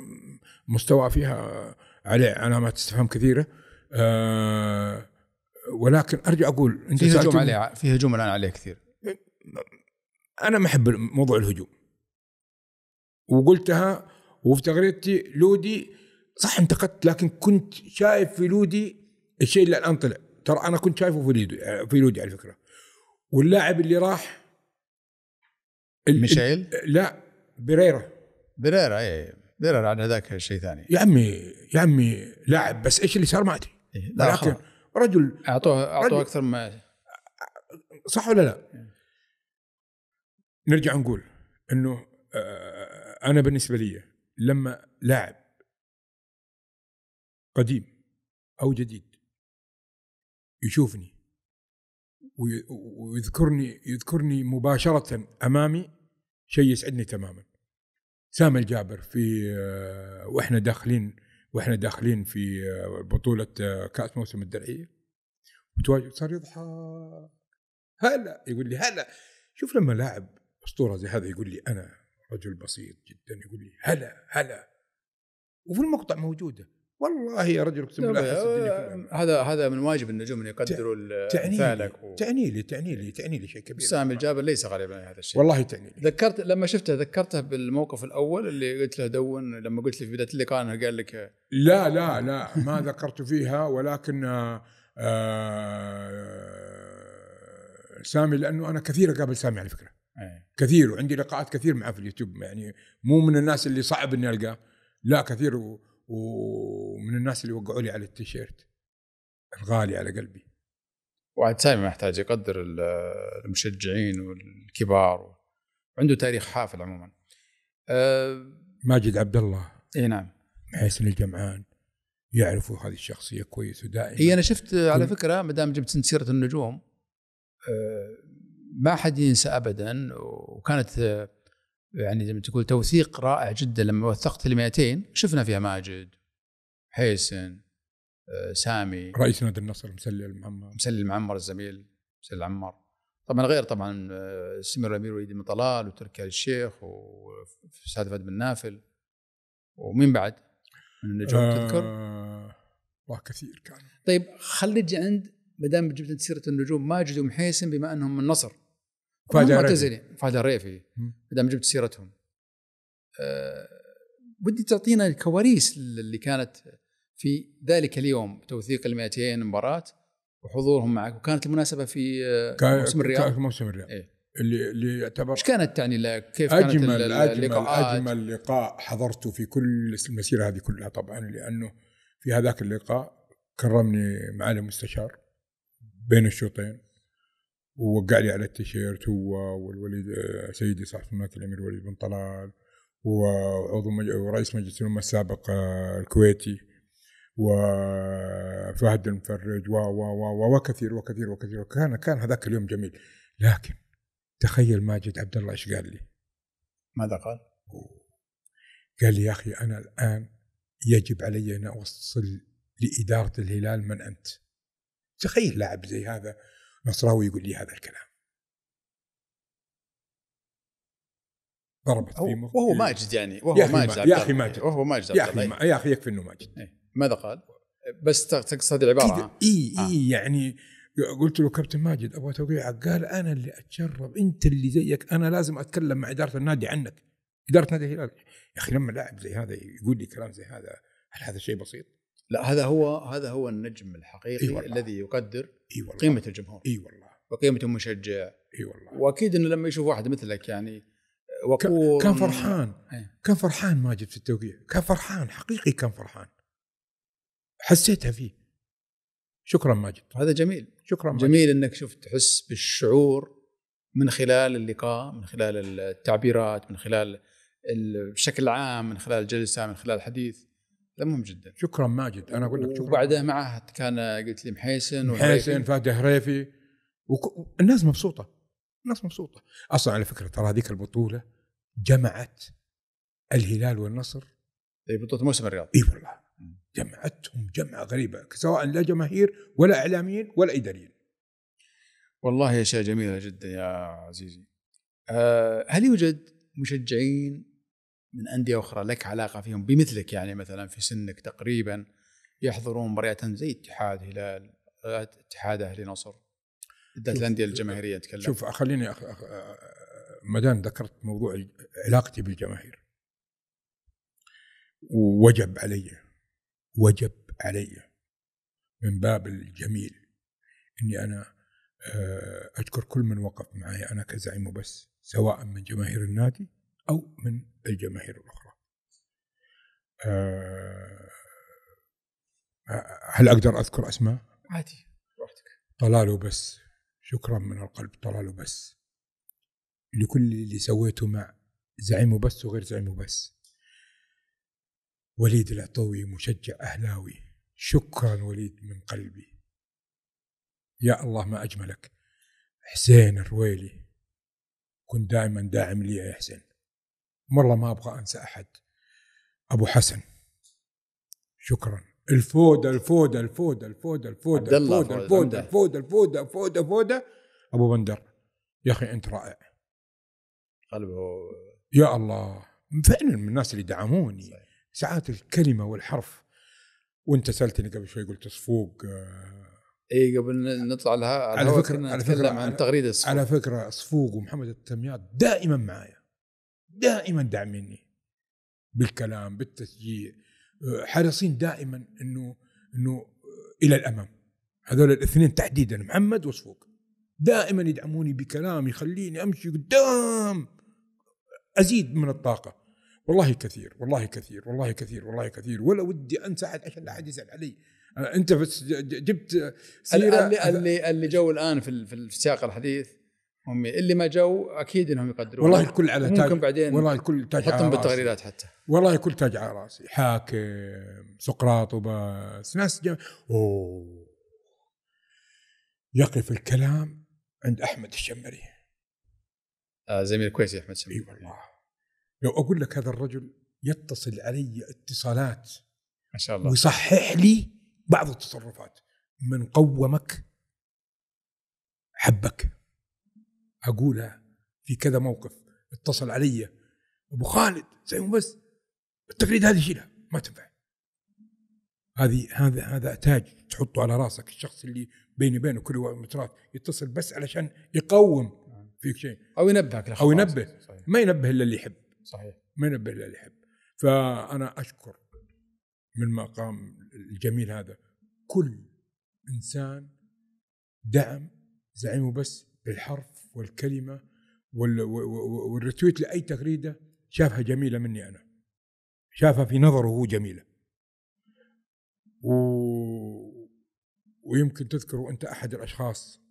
مستوى فيها عليه علامات استفهام كثيره أه ولكن ارجع اقول انت في هجوم عليه في هجوم الان عليه كثير انا ما احب موضوع الهجوم وقلتها وفي تغريدتي لودي صح انتقدت لكن كنت شايف في لودي الشيء اللي الان طلع ترى انا كنت شايفه في لودي آه، في لودي على فكره واللاعب اللي راح ميشيل لا بريرا بريرا اي بريرا عن هذاك شيء ثاني يا عمي يا عمي لاعب بس ايش اللي صار ما ادري لا رجل اعطوه اعطوه اكثر ما صح ولا لا؟ نرجع نقول انه آه، انا بالنسبه لي لما لاعب قديم او جديد يشوفني ويذكرني يذكرني مباشرة أمامي شيء يسعدني تماما سامي الجابر في آه، واحنا داخلين واحنا داخلين في آه، بطولة آه، كأس موسم الدرعية وتواجد صار يضحك هلا يقول لي هلا شوف لما لاعب أسطورة زي هذا يقول لي أنا رجل بسيط جدا يقول لي هلا هلا وفي المقطع موجودة والله يا رجل اقسم بالله آه، هذا هذا من واجب النجوم ان يقدروا تعني لي و... تعني لي تعني لي تعني لي شيء كبير سامي الجابر ليس غريبا هذا الشيء والله تعني لي ذكرت لما شفته ذكرته بالموقف الاول اللي قلت له دون لما قلت لي في بدايه اللقاء انه قال لك لا لا لا ما ذكرت فيها ولكن آه, آه، سامي لانه انا كثير اقابل سامي على فكره إيه. كثير وعندي لقاءات كثير معه في اليوتيوب يعني مو من الناس اللي صعب اني القاه لا كثير و ومن الناس اللي وقعوا لي على التيشيرت الغالي على قلبي وعد سامي محتاج يقدر المشجعين والكبار عنده تاريخ حافل عموما أه ماجد عبد الله اي نعم حسن الجمعان يعرفوا هذه الشخصيه كويس ودائما اي انا شفت على فكره ما دام جبت سيره النجوم أه ما حد ينسى ابدا وكانت يعني زي ما تقول توثيق رائع جدا لما وثقت ال 200 شفنا فيها ماجد حيسن آه، سامي رئيس نادي النصر مسلي المعمر مسلي المعمر الزميل مسلي العمار طبعا غير طبعا آه، سمير الامير وليد بن طلال وتركي آل الشيخ وسعد فهد بن نافل ومين بعد؟ من النجوم آه تذكر؟ والله كثير كان طيب خلينا نجي عند ما دام جبت سيره النجوم ماجد ومحيسن بما انهم من النصر فاجأ معتزلين فاجأ الريفي دام جبت سيرتهم أه ودي تعطينا الكواليس اللي كانت في ذلك اليوم توثيق ال 200 مباراه وحضورهم معك وكانت المناسبه في آه، موسم الرياض في موسم الرياض إيه؟ اللي اللي يعتبر ايش كانت تعني لك؟ كيف أجمل كانت اللقاءات؟ اجمل اجمل لقاء حضرته في كل المسيره هذه كلها طبعا لانه في هذاك اللقاء كرمني معالي المستشار بين الشوطين ووقع لي على التيشيرت هو والوليد آه، سيدي صاحب سمو الأمير وليد بن طلال وعضو مج... ورئيس مجلس الأمة السابق الكويتي وفهد المفرج و و و وكثير وكثير وكثير كان كان هذاك اليوم جميل لكن تخيل ماجد عبد الله ايش قال لي؟ ماذا قال؟ قال لي يا اخي انا الان يجب علي ان اوصل لاداره الهلال من انت تخيل لاعب زي هذا نصراوي يقول لي هذا الكلام ضربت في وهو إيه. ماجد يعني وهو ماجد يا اخي ماجد وهو ماجد يا اخي يا اخي يكفي انه ماجد إيه. ماذا قال؟ بس تقصد العباره آه. اي اي يعني قلت له كابتن ماجد ابغى توقيعك قال انا اللي اتشرب انت اللي زيك انا لازم اتكلم مع اداره النادي عنك اداره نادي الهلال يا اخي لما لاعب زي هذا يقول لي كلام زي هذا هل هذا شيء بسيط؟ لا هذا هو هذا هو النجم الحقيقي إيه الذي يقدر إيه قيمه الجمهور اي والله وقيمه المشجع اي والله واكيد انه لما يشوف واحد مثلك يعني وقور كان فرحان كان فرحان ماجد في التوقيع كان فرحان حقيقي كان فرحان حسيتها فيه شكرا ماجد هذا جميل شكرا ماجد. جميل انك شفت تحس بالشعور من خلال اللقاء من خلال التعبيرات من خلال بشكل عام من خلال الجلسه من خلال الحديث لا مهم جدا شكرا ماجد انا اقول لك شكرا وبعدها معه كان قلت لي محيسن محيسن فادي هريفي والناس مبسوطه الناس مبسوطه اصلا على فكره ترى هذيك البطوله جمعت الهلال والنصر اي بطوله موسم الرياض اي والله جمعتهم جمعه غريبه سواء لا جماهير ولا اعلاميين ولا اداريين والله اشياء جميله جدا يا عزيزي أه هل يوجد مشجعين من انديه اخرى لك علاقه فيهم بمثلك يعني مثلا في سنك تقريبا يحضرون مباريات زي اتحاد هلال آه، اتحاد اهلي نصر بالذات الانديه الجماهيريه تكلم شوف خليني أخ... أخ... ما دام ذكرت موضوع علاقتي بالجماهير وجب علي وجب علي من باب الجميل اني انا آه، اشكر كل من وقف معي انا كزعيم وبس سواء من جماهير النادي أو من الجماهير الأخرى آه، هل أقدر أذكر أسماء؟ عادي براحتك طلال بس شكرا من القلب طلال بس لكل اللي سويته مع زعيم بس وغير زعيم بس وليد العطوي مشجع أهلاوي شكرا وليد من قلبي يا الله ما أجملك حسين الرويلي كنت دائما داعم لي يا حسين والله ما ابغى انسى احد ابو حسن شكرا الفودة الفودة الفودة الفودة الفودة الفودة الفودة الفودة الفودة الفودة الفودة ابو بندر يا اخي انت رائع قلبه يا الله فعلا من الناس اللي دعموني ساعات الكلمة والحرف وانت سالتني قبل شوي قلت صفوق آه، اي قبل نطلع لها على فكره على فكره عن تغريده على فكره صفوق ومحمد التمياط دائما معايا دائما داعميني بالكلام بالتشجيع آه، حريصين دائما انه انه آه، الى الامام هذول الاثنين تحديدا محمد وصفوق دائما يدعموني بكلام يخليني امشي قدام ازيد من الطاقه والله كثير والله كثير والله كثير والله كثير ولا ودي انسى احد عشان لا احد يزعل علي آه، انت بس جبت سيره اللي اللي, اللي جو الان في في سياق الحديث هم اللي ما جو اكيد انهم يقدرون والله الكل على تاج ممكن بعدين والله الكل تاج حطهم بالتغريدات حتى والله الكل تاج على راسي حاكم سقراط وبس ناس جم... اوه يقف الكلام عند احمد الشمري آه زميل يا احمد الشمري اي والله لو اقول لك هذا الرجل يتصل علي اتصالات ما شاء الله ويصحح لي بعض التصرفات من قومك حبك اقولها في كذا موقف اتصل علي ابو خالد زيهم بس التقليد هذه شيلها ما تنفع هذه هذا هذا تاج تحطه على راسك الشخص اللي بيني بينه كل مترات يتصل بس علشان يقوم نعم. فيك شيء او ينبهك او ينبه صحيح. ما ينبه الا اللي يحب صحيح ما ينبه الا اللي يحب فانا اشكر من مقام الجميل هذا كل انسان دعم زعيمه بس بالحرف والكلمه والريتويت لاي تغريده شافها جميله مني انا شافها في نظره هو جميله و... ويمكن تذكر انت احد الاشخاص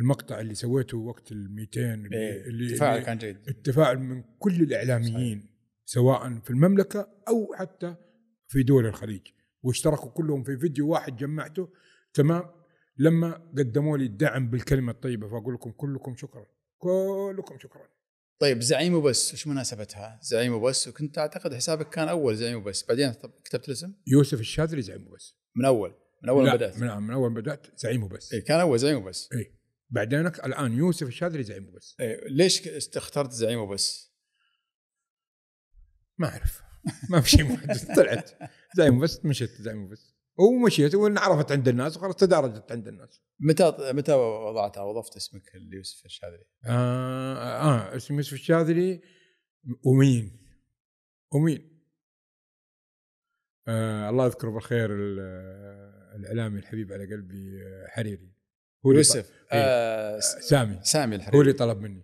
المقطع اللي سويته وقت ال 200 اللي, إيه، اللي التفاعل كان جيد التفاعل من كل الاعلاميين صحيح. سواء في المملكه او حتى في دول الخليج واشتركوا كلهم في فيديو واحد جمعته تمام لما قدموا لي الدعم بالكلمه الطيبه فاقول لكم كلكم شكرا كلكم شكرا طيب زعيم وبس وش مناسبتها زعيم وبس وكنت اعتقد حسابك كان اول زعيم وبس بعدين كتبت الاسم يوسف الشاذلي زعيم وبس من اول من اول لا بدات من, من اول بدات زعيم وبس اي كان اول زعيم وبس اي بعدين الان يوسف الشاذلي زعيم وبس إيه ليش اخترت زعيم وبس؟ ما اعرف ما في شيء محدد طلعت زعيم وبس مشيت زعيم وبس ومشيت وانعرفت عند الناس وخلاص تدارجت عند الناس. متى متى وضعتها وضفت اسمك ليوسف الشاذلي؟ آه،, آه, اه اسم يوسف الشاذلي ومين؟ ومين؟ آه الله يذكره بالخير الاعلامي الحبيب على قلبي آه، حريري هو يوسف إيه، آه سامي سامي الحريري هو اللي طلب مني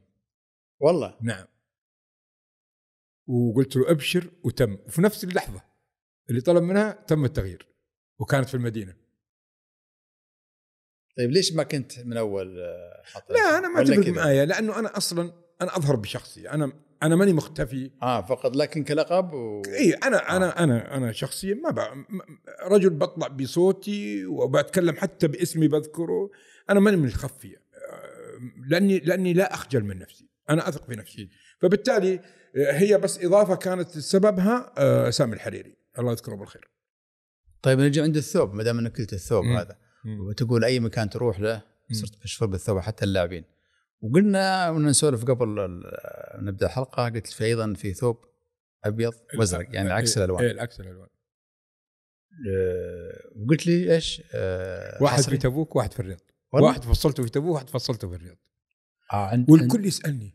والله نعم وقلت له ابشر وتم وفي نفس اللحظه اللي طلب منها تم التغيير وكانت في المدينه طيب ليش ما كنت من اول آه، حاطط لا انا ما اعتبر معايا لانه انا اصلا انا اظهر بشخصي انا انا ماني مختفي اه فقط لكن كلقب و... اي انا آه. انا انا انا شخصيا ما بقى رجل بطلع بصوتي وبتكلم حتى باسمي بذكره انا ماني من الخفيه آه، لاني لاني لا اخجل من نفسي انا اثق في نفسي فبالتالي آه، هي بس اضافه كانت سببها سامي الحريري الله يذكره بالخير طيب نجي عند الثوب ما دام انك قلت الثوب مم. هذا وتقول اي مكان تروح له صرت مشهور بالثوب حتى اللاعبين وقلنا نسولف قبل نبدا الحلقه قلت في ايضا في ثوب ابيض وازرق يعني عكس إيه، الالوان ايه العكس الالوان آه، وقلت لي ايش؟ أه واحد في تبوك واحد في الرياض واحد فصلته في تبوك واحد فصلته في الرياض آه عند والكل يسالني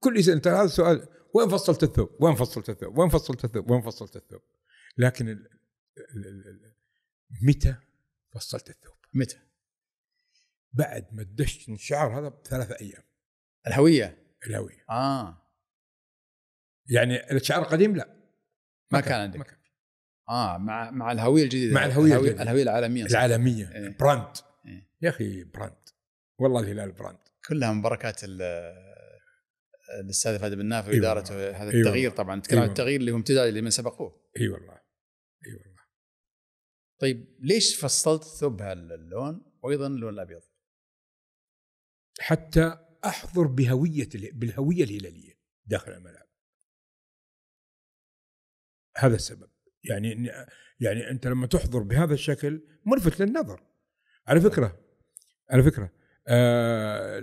كل يسالني ترى هذا السؤال وين فصلت الثوب؟ وين فصلت الثوب؟ وين فصلت الثوب؟ وين فصلت الثوب؟ لكن متى فصلت الثوب متى بعد ما دشت الشعر هذا بثلاثة ايام الهويه الهويه اه يعني الشعر القديم لا ما, ما كان, كان عندك ما كان. اه مع مع الهويه الجديده مع الهويه الهويه, الهويه العالميه العالميه إيه؟ براند إيه؟ يا اخي براند والله الهلال براند كلها من بركات الاستاذ فهد بن نافع وادارته إيه هذا إيه التغيير طبعا نتكلم إيه عن التغيير اللي هو امتداد اللي من سبقوه اي والله اي والله طيب ليش فصلت الثوب هاللون وايضا اللون الابيض؟ حتى احضر بهويه بالهويه الهلاليه داخل الملعب. هذا السبب يعني يعني انت لما تحضر بهذا الشكل ملفت للنظر. على نعم. فكره على فكره آه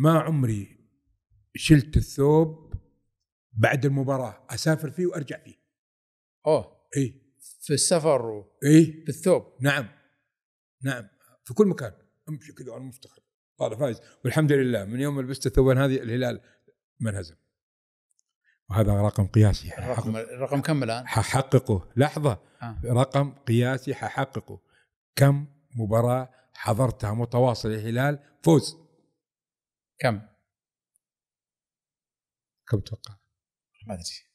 ما عمري شلت الثوب بعد المباراه اسافر فيه وارجع فيه. اوه اي في السفر و... ايه بالثوب نعم نعم في كل مكان امشي كذا وانا مفتخر طالع فايز والحمد لله من يوم لبست الثوبين هذه الهلال ما انهزم وهذا رقم قياسي رقم الرقم كم الان؟ ححققه لحظه آه. رقم قياسي ححققه كم مباراه حضرتها متواصل الهلال فوز كم؟ كم تتوقع؟ ما ادري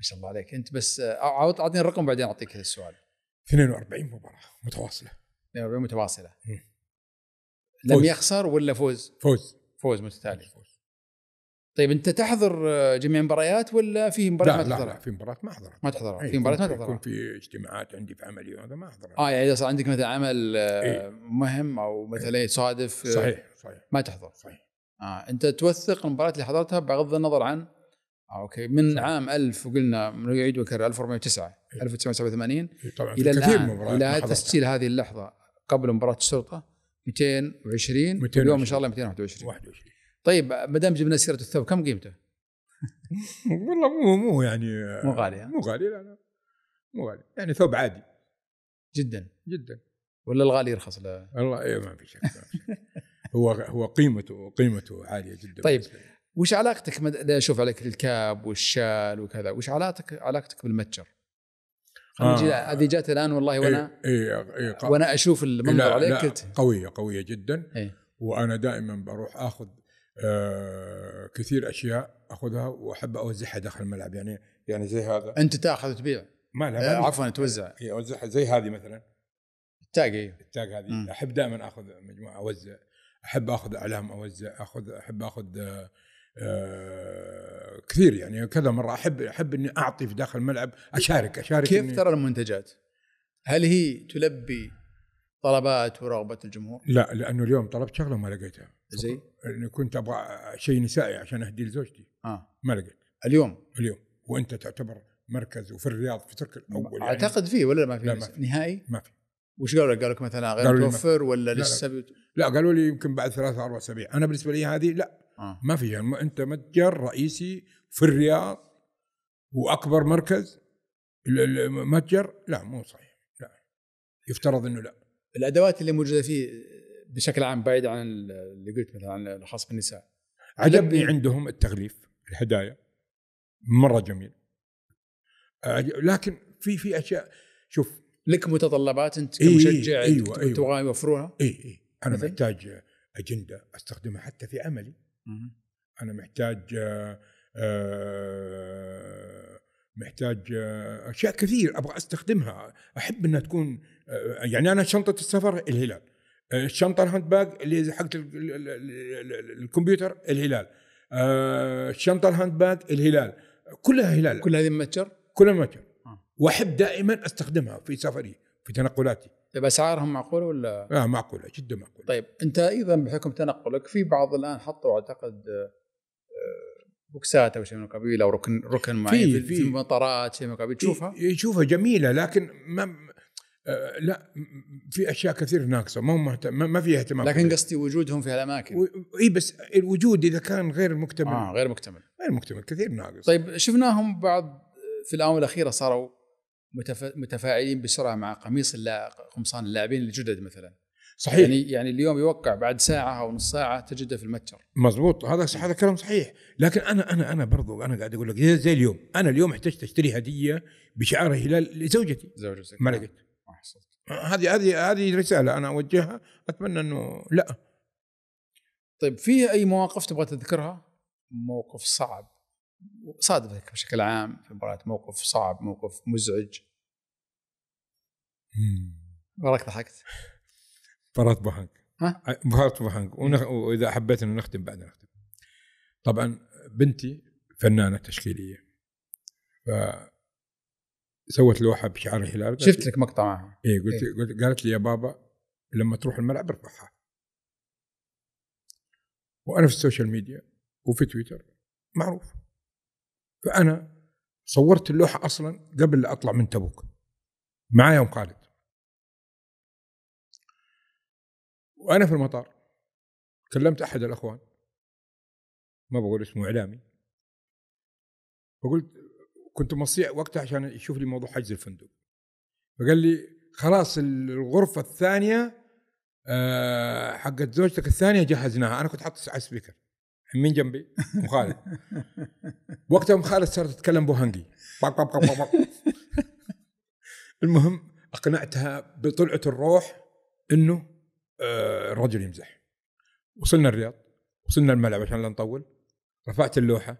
ما شاء الله عليك انت بس اعطيني آه، آه، الرقم بعدين اعطيك السؤال 42 مباراه متواصله 42 متواصله لم يخسر ولا فوز؟ فوز فوز متتالي فوز طيب انت تحضر آه، جميع المباريات ولا في مباراه ما تحضرها؟ لا, لا في مباريات ما احضرها ما تحضرها في مباريات ما تحضرها يكون في اجتماعات عندي في عملي وهذا ما احضرها اه يعني اذا صار عندك مثلا عمل إيه. مهم او مثلا ايه؟ صادف صحيح صحيح ما تحضر صحيح اه انت توثق المباريات اللي حضرتها بغض النظر عن آه، اوكي من صح. عام 1000 وقلنا نعيد واكرر 1409 1987 طبعا الى الان الى تسجيل هذه اللحظه قبل مباراه الشرطه 220 واليوم ان شاء الله 221 21 طيب ما دام جبنا سيره الثوب كم قيمته؟ <laughs> والله مو مو يعني مو غالي مو غالي لا لا مو غالي يعني ثوب عادي جدا جدا ولا الغالي يرخص له؟ والله إيه ما في شك هو هو قيمته قيمته عاليه جدا طيب وش علاقتك مد... شوف عليك الكاب والشال وكذا وش علاقتك علاقتك بالمتجر؟ آه. هذه جات الان والله إيه، وانا إيه إيه إيه وانا اشوف المنظر عليك كت... قويه قويه جدا إيه؟ وانا دائما بروح اخذ آه كثير اشياء اخذها واحب اوزعها داخل الملعب يعني يعني زي هذا انت تاخذ وتبيع ما لا آه عفوا توزع اي اوزعها زي هذه مثلا التاج ايوه التاج هذه احب دائما اخذ مجموعه اوزع احب اخذ اعلام اوزع اخذ احب اخذ آه آه، كثير يعني كذا مره احب احب اني اعطي في داخل الملعب اشارك اشارك كيف ترى المنتجات؟ هل هي تلبي طلبات ورغبه الجمهور؟ لا لانه اليوم طلبت شغله وما لقيتها زي؟ اني كنت ابغى شيء نسائي عشان اهديه لزوجتي اه ما لقيت اليوم اليوم وانت تعتبر مركز وفي الرياض في ترك الاول يعني اعتقد فيه ولا ما في, لا ما في. نهائي؟ ما في وش قالوا لك؟ قالوا لك مثلا غير متوفر ولا لسه لا, لا, لا قالوا لي يمكن بعد ثلاثة اربع اسابيع انا بالنسبه لي هذه لا آه. ما فيها يعني انت متجر رئيسي في الرياض واكبر مركز المتجر لا مو صحيح لا يفترض انه لا الادوات اللي موجوده فيه بشكل عام بعيد عن اللي قلت مثلا عن الخاص بالنساء عجبني عندهم التغليف الهدايا مره جميل لكن في في اشياء شوف لك متطلبات انت إيه، كمشجع أيوة أيوة تبغى يوفروها؟ إيوه. اي اي انا محتاج اجنده استخدمها حتى في عملي انا محتاج آه، آه، محتاج آه، اشياء كثير ابغى استخدمها احب انها تكون يعني انا شنطه السفر الهلال الشنطه الهاند باج اللي حقت الكمبيوتر الهلال الشنطه الهاند باج الهلال كلها هلال كل هذه متجر كلها متجر واحب دائما استخدمها في سفري في تنقلاتي طيب اسعارهم معقوله ولا؟ اه معقوله جدا معقوله طيب انت ايضا بحكم تنقلك في بعض الان حطوا اعتقد آه، بوكسات او شيء من القبيل او ركن ركن معين في, في, في مطارات شيء من القبيل تشوفها؟ تشوفها جميله لكن ما آه، لا في اشياء كثير ناقصه ما هم ما في اهتمام لكن كثير. قصدي وجودهم في هالاماكن اي بس الوجود اذا كان غير مكتمل اه غير مكتمل غير مكتمل كثير ناقص طيب شفناهم بعض في الاونه الاخيره صاروا متفاعلين بسرعه مع قميص قمصان اللاعبين الجدد مثلا صحيح يعني يعني اليوم يوقع بعد ساعه او نص ساعه تجده في المتجر مزبوط هذا هذا كلام صحيح لكن انا انا انا برضو انا قاعد اقول لك زي اليوم انا اليوم احتجت اشتري هديه بشعار هلال لزوجتي زوجتك ما لقيت هذه هذه هذه رساله انا اوجهها اتمنى انه لا طيب في اي مواقف تبغى تذكرها موقف صعب صادفك بشكل عام في مباراة موقف صعب موقف مزعج وراك ضحكت مباراة بوحنك ها؟ مباراة بوحنك ونخ... واذا حبيت انه نختم بعد نختم طبعا بنتي فنانة تشكيلية ف سوت لوحة بشعر الهلال شفت لك مقطع معها اي قلت إيه؟ قلت قالت لي يا بابا لما تروح الملعب ارفعها وانا في السوشيال ميديا وفي تويتر معروف فأنا صورت اللوحة أصلا قبل لا أطلع من تبوك معايا أم خالد وأنا في المطار كلمت أحد الأخوان ما بقول اسمه إعلامي فقلت كنت مصيع وقتها عشان يشوف لي موضوع حجز الفندق فقال لي خلاص الغرفة الثانية آه، حقت زوجتك الثانية جهزناها أنا كنت حاطط على سبيكر مين جنبي؟ ام خالد وقتها ام خالد صارت تتكلم بوهنجي المهم اقنعتها بطلعه الروح انه آه، الرجل يمزح وصلنا الرياض وصلنا الملعب عشان لا نطول رفعت اللوحه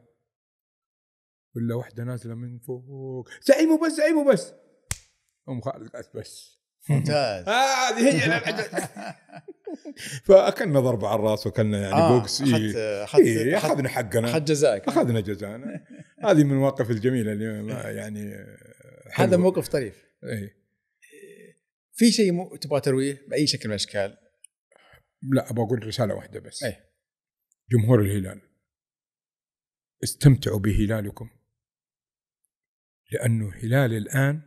ولا واحده نازله من فوق زعيمه بس زعيمه بس ام خالد قالت بس ممتاز هذه هي <laughs> فاكلنا ضربه على الراس واكلنا يعني آه بوكس إيه. اخذت اخذت إيه اخذنا حقنا اخذ جزائك اخذنا جزائنا <laughs> هذه من المواقف الجميله اللي يعني هذا موقف طريف اي في شيء تبغى ترويه باي شكل من الاشكال لا ابغى اقول رساله واحده بس أي. جمهور الهلال استمتعوا بهلالكم لانه هلال الان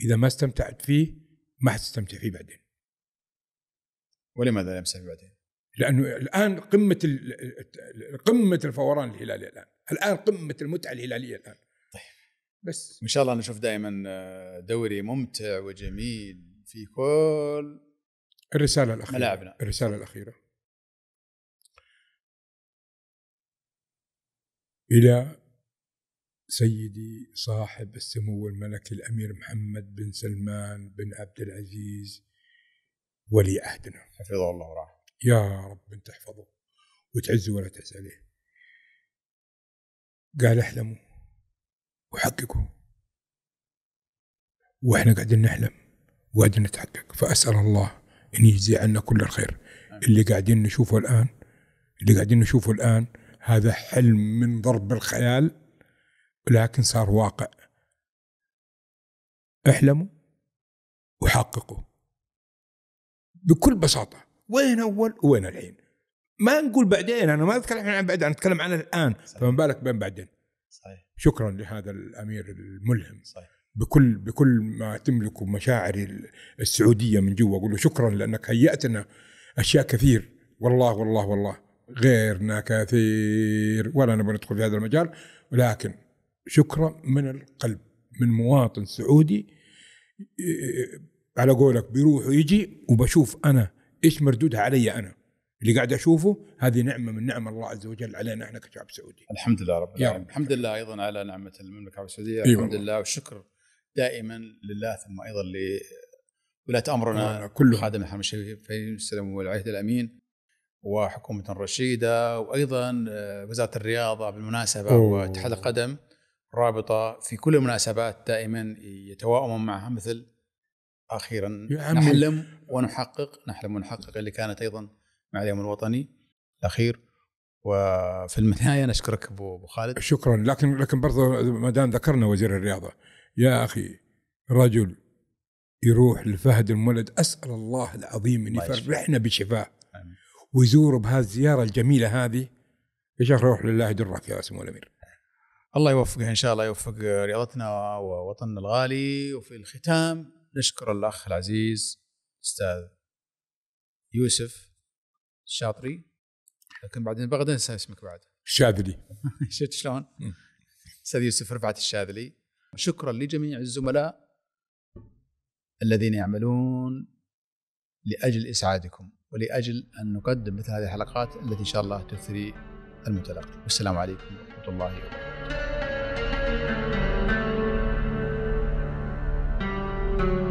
اذا ما استمتعت فيه ما حتستمتع فيه بعدين ولماذا لا تستمتع بعدين؟ لانه الان قمه قمه الفوران الهلالي الان الان قمه المتعه الهلاليه الان طيب بس ان شاء الله نشوف دائما آه، دوري ممتع وجميل في كل الرساله الاخيره ملعبنا الرساله الاخيره طيب. الى سيدي صاحب السمو الملكي الامير محمد بن سلمان بن عبد العزيز ولي عهدنا حفظه الله ورعاه يا رب ان تحفظه وتعزه ولا تعز عليه قال احلموا وحققوا واحنا قاعدين نحلم وقاعدين نتحقق فاسال الله ان يجزي عنا كل الخير اللي قاعدين نشوفه الان اللي قاعدين نشوفه الان هذا حلم من ضرب الخيال لكن صار واقع احلموا وحققوا بكل بساطة وين أول وين الحين ما نقول بعدين أنا ما أتكلم عن بعد أنا أتكلم عن الآن صحيح. فما بالك بين بعدين صحيح. شكرا لهذا الأمير الملهم صحيح. بكل بكل ما تملكه مشاعري السعودية من جوا أقول له شكرا لأنك هيأتنا أشياء كثير والله والله والله غيرنا كثير ولا نبغى ندخل في هذا المجال ولكن شكرا من القلب من مواطن سعودي على قولك بيروح ويجي وبشوف انا ايش مردودها علي انا اللي قاعد اشوفه هذه نعمه من نعم الله عز وجل علينا احنا كشعب سعودي. الحمد لله رب العالمين، الحمد لله ايضا على نعمه المملكه العربيه السعوديه، أيوة الحمد لله والشكر دائما لله ثم ايضا لولاة امرنا آه، كله خادم الحرم الشريف السلام والعهد الامين وحكومه رشيده وايضا آه، وزاره الرياضه بالمناسبه واتحاد القدم رابطه في كل المناسبات دائما يتواءمون معها مثل اخيرا نحلم ونحقق نحلم ونحقق اللي كانت ايضا مع اليوم الوطني الاخير وفي النهايه نشكرك ابو خالد شكرا لكن لكن برضه ما دام ذكرنا وزير الرياضه يا اخي رجل يروح لفهد المولد اسال الله العظيم ان يفرحنا بشفاه ويزوره بهالزياره الجميله هذه يا شيخ روح لله يدرك يا سمو الامير الله يوفقه ان شاء الله يوفق رياضتنا ووطننا الغالي وفي الختام نشكر الاخ العزيز استاذ يوسف الشاطري لكن بعدين بغدا انسى اسمك بعد الشاذلي <laughs> شفت شلون؟ استاذ يوسف رفعت الشاذلي شكرا لجميع الزملاء الذين يعملون لاجل اسعادكم ولاجل ان نقدم مثل هذه الحلقات التي ان شاء الله تثري المتلقي والسلام عليكم ورحمه الله وبركاته thank